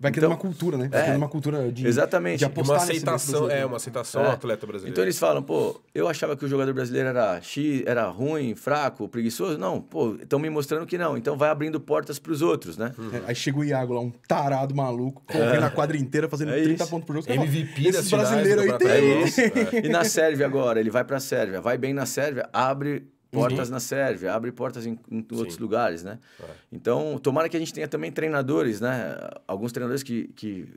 Speaker 2: Vai criando então, uma cultura, né? Vai é, criando uma cultura de, exatamente. de apostar uma aceitação,
Speaker 3: É, uma aceitação é. ao atleta
Speaker 1: brasileiro. Então eles falam, pô,
Speaker 3: eu achava que o jogador brasileiro era X, era ruim, fraco, preguiçoso. Não, pô, estão me mostrando que não. Então vai abrindo portas para os outros, né? Uhum. É,
Speaker 2: aí chega o Iago lá, um tarado maluco, é. correndo é. na quadra inteira, fazendo é 30 pontos por jogo. MVP Esse brasileiro aí tem. É isso. É. E na
Speaker 3: Sérvia agora, ele vai para a Sérvia, vai bem na Sérvia, abre portas uhum. na Sérvia, abre portas em, em outros Sim. lugares, né? É. Então, tomara que a gente tenha também treinadores, né? Alguns treinadores que, que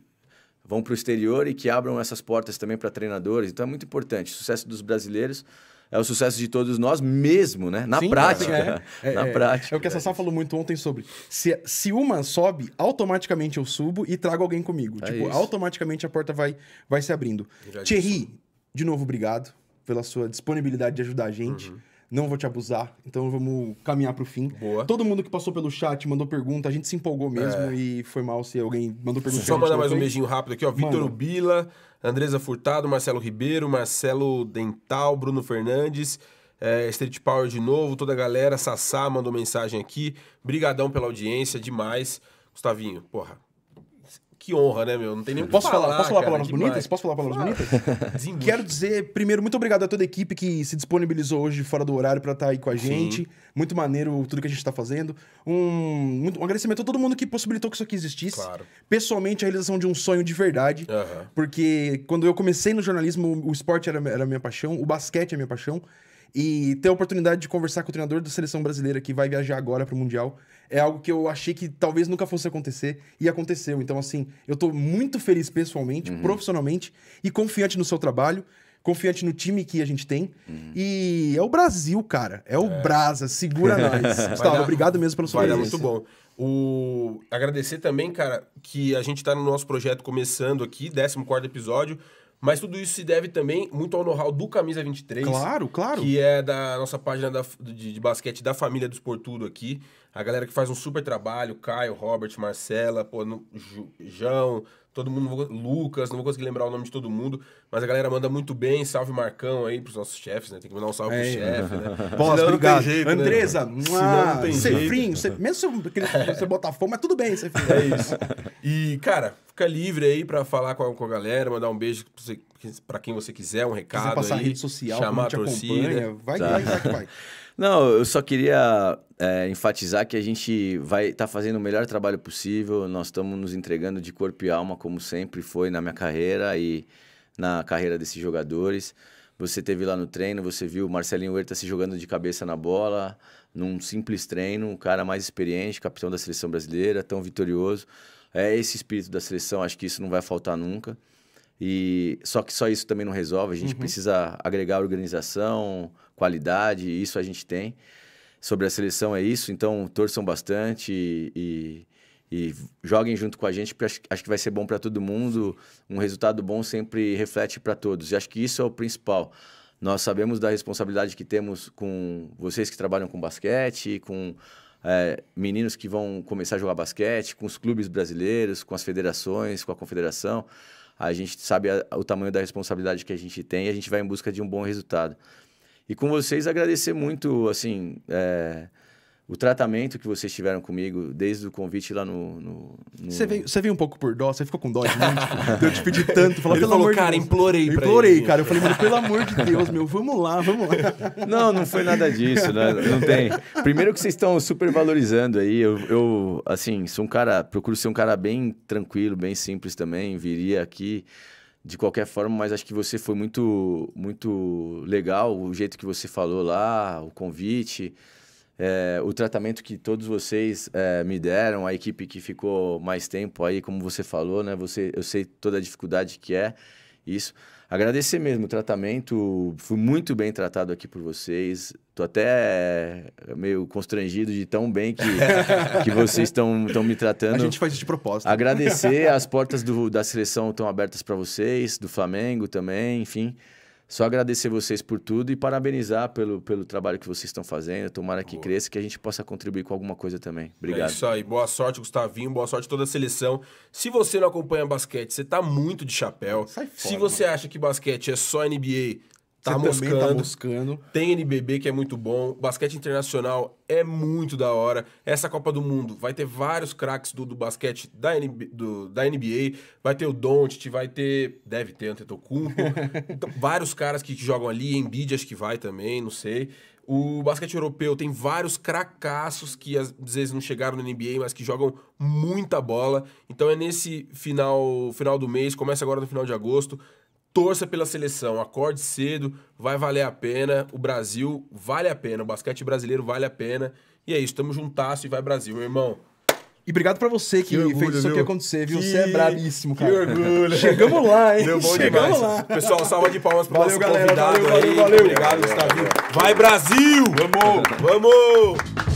Speaker 3: vão para o exterior e que abram essas portas também para treinadores. Então, é muito importante. O sucesso dos brasileiros é o sucesso de todos nós mesmo, né? Na Sim, prática. É, é, na é, prática. É o que a Sassá
Speaker 2: falou muito ontem sobre. Se, se uma sobe, automaticamente eu subo e trago alguém comigo. É tipo, isso. automaticamente a porta vai, vai se abrindo. Já Thierry, disse. de novo, obrigado pela sua disponibilidade de ajudar a gente. Uhum não vou te abusar, então vamos caminhar pro fim. Boa. Todo mundo que passou pelo chat mandou pergunta, a gente se empolgou mesmo é.
Speaker 1: e foi mal se alguém mandou pergunta. Só mandar mais um beijinho rápido aqui, ó. Vitor Ubila, Andresa Furtado, Marcelo Ribeiro, Marcelo Dental, Bruno Fernandes, é, Street Power de novo, toda a galera, Sassá mandou mensagem aqui. Brigadão pela audiência, demais. Gustavinho, porra, que honra, né, meu? Não tem nem o que posso falar. falar posso falar cara, palavras bonitas? Posso
Speaker 2: falar palavras Fala. bonitas? Quero dizer, primeiro, muito obrigado a toda a equipe que se disponibilizou hoje fora do horário para estar tá aí com a gente. Sim. Muito maneiro tudo que a gente está fazendo. Um, um agradecimento a todo mundo que possibilitou que isso aqui existisse. Claro. Pessoalmente, a realização de um sonho de verdade. Uh -huh. Porque quando eu comecei no jornalismo, o esporte era, era a minha paixão, o basquete é a minha paixão. E ter a oportunidade de conversar com o treinador da seleção brasileira que vai viajar agora para o Mundial é algo que eu achei que talvez nunca fosse acontecer e aconteceu. Então, assim, eu tô muito feliz pessoalmente, uhum. profissionalmente e confiante no seu trabalho, confiante no time que a gente tem. Uhum. E é o Brasil, cara. É o é. Brasa, segura nós. Gustavo, obrigado mesmo pelo seu Vai presença. muito bom. O...
Speaker 1: Agradecer também, cara, que a gente tá no nosso projeto começando aqui, 14 episódio. Mas tudo isso se deve também muito ao know-how do Camisa 23. Claro, claro. Que é da nossa página da, de, de, basquete da família do Esportudo aqui a galera que faz um super trabalho, Caio, Robert, Marcela, pô, no, João, todo mundo, Lucas, não vou conseguir lembrar o nome de todo mundo, mas a galera manda muito bem, salve Marcão aí pros nossos chefes, né? Tem que mandar um salve é, pro chefe, é. né? Boss, obrigado. Jeito, né, Andresa, né? não tem Cefrinho,
Speaker 2: jeito. Cê, mesmo se é. você botar fome, mas tudo bem, Cefrinho.
Speaker 1: É isso. E, cara, fica livre aí para falar com a, com a, galera, mandar um beijo para quem você quiser, um recado quiser passar aí, rede social, chamar a torcida. Acompanha, vai, tá. vai, vai, vai.
Speaker 3: Não, eu só queria é, enfatizar que a gente vai estar tá fazendo o melhor trabalho possível. Nós estamos nos entregando de corpo e alma, como sempre foi na minha carreira e na carreira desses jogadores. Você teve lá no treino, você viu o Marcelinho Huerta se jogando de cabeça na bola, num simples treino, um cara mais experiente, capitão da seleção brasileira, tão vitorioso. É esse espírito da seleção, acho que isso não vai faltar nunca. E só que só isso também não resolve, a gente uhum. precisa agregar organização, qualidade, isso a gente tem. Sobre a seleção é isso, então torçam bastante e, e, e joguem junto com a gente, porque acho, acho que vai ser bom para todo mundo. Um resultado bom sempre reflete para todos, e acho que isso é o principal. Nós sabemos da responsabilidade que temos com vocês que trabalham com basquete, com é, meninos que vão começar a jogar basquete, com os clubes brasileiros, com as federações, com a confederação. A gente sabe a, o tamanho da responsabilidade que a gente tem e a gente vai em busca de um bom resultado. E com vocês agradecer muito, assim, é, o tratamento que vocês tiveram comigo desde o convite lá no. no,
Speaker 2: no... Você, veio, você veio um pouco por dó, você ficou com dó de mim. Tipo, eu te pedi tanto. Falar, pelo falou, amor cara, de Deus. implorei. Eu implorei, cara. Eu falei, mano, pelo amor de Deus, meu, vamos lá, vamos lá. Não, não foi nada disso, né? Não tem.
Speaker 3: Primeiro que vocês estão super valorizando aí. Eu, eu, assim, sou um cara. Procuro ser um cara bem tranquilo, bem simples também. Viria aqui de qualquer forma, mas acho que você foi muito, muito legal o jeito que você falou lá, o convite, é, o tratamento que todos vocês é, me deram, a equipe que ficou mais tempo aí, como você falou, né? Você, eu sei toda a dificuldade que é isso agradecer mesmo o tratamento. Fui muito bem tratado aqui por vocês. Tô até meio constrangido de tão bem que, que vocês estão me tratando. A gente faz isso de propósito. Agradecer. as portas do, da seleção estão abertas para vocês, do Flamengo também, enfim. Só agradecer vocês por tudo e parabenizar pelo, pelo trabalho que vocês estão fazendo. Tomara que Boa. cresça, que a gente possa contribuir com alguma coisa também. É Obrigado. É isso
Speaker 1: aí. Boa sorte, Gustavinho. Boa sorte toda a seleção. Se você não acompanha basquete, você tá muito de chapéu. Sai fora, Se você mano. acha que basquete é só NBA, Tá, tá moscando, tá
Speaker 2: moscando.
Speaker 1: Tem NBB que é muito bom. Basquete internacional é muito da hora. Essa Copa do Mundo vai ter vários craques do, do basquete da, NB, do, da NBA. Vai ter o Doncic, vai ter... Deve ter Antetokounmpo. então, vários caras que jogam ali. Embiid acho que vai também, não sei. O basquete europeu tem vários cracaços que às vezes não chegaram na NBA, mas que jogam muita bola. Então é nesse final, final do mês, começa agora no final de agosto torça pela seleção, acorde cedo, vai valer a pena. O Brasil vale a pena, o basquete brasileiro vale a pena. E é isso, tamo juntasso e vai Brasil, meu irmão.
Speaker 2: E obrigado pra você que, que orgulho, fez isso aqui acontecer, viu? Que... Você é brabíssimo, cara. Que orgulho. Chegamos lá, hein? Deu bom Chegamos demais. lá. Pessoal,
Speaker 1: salva de palmas pro valeu, nosso galera, convidado valeu, valeu, aí. Valeu, valeu. Obrigado, Gustavo. Vai, Brasil! Vamos! Vamos!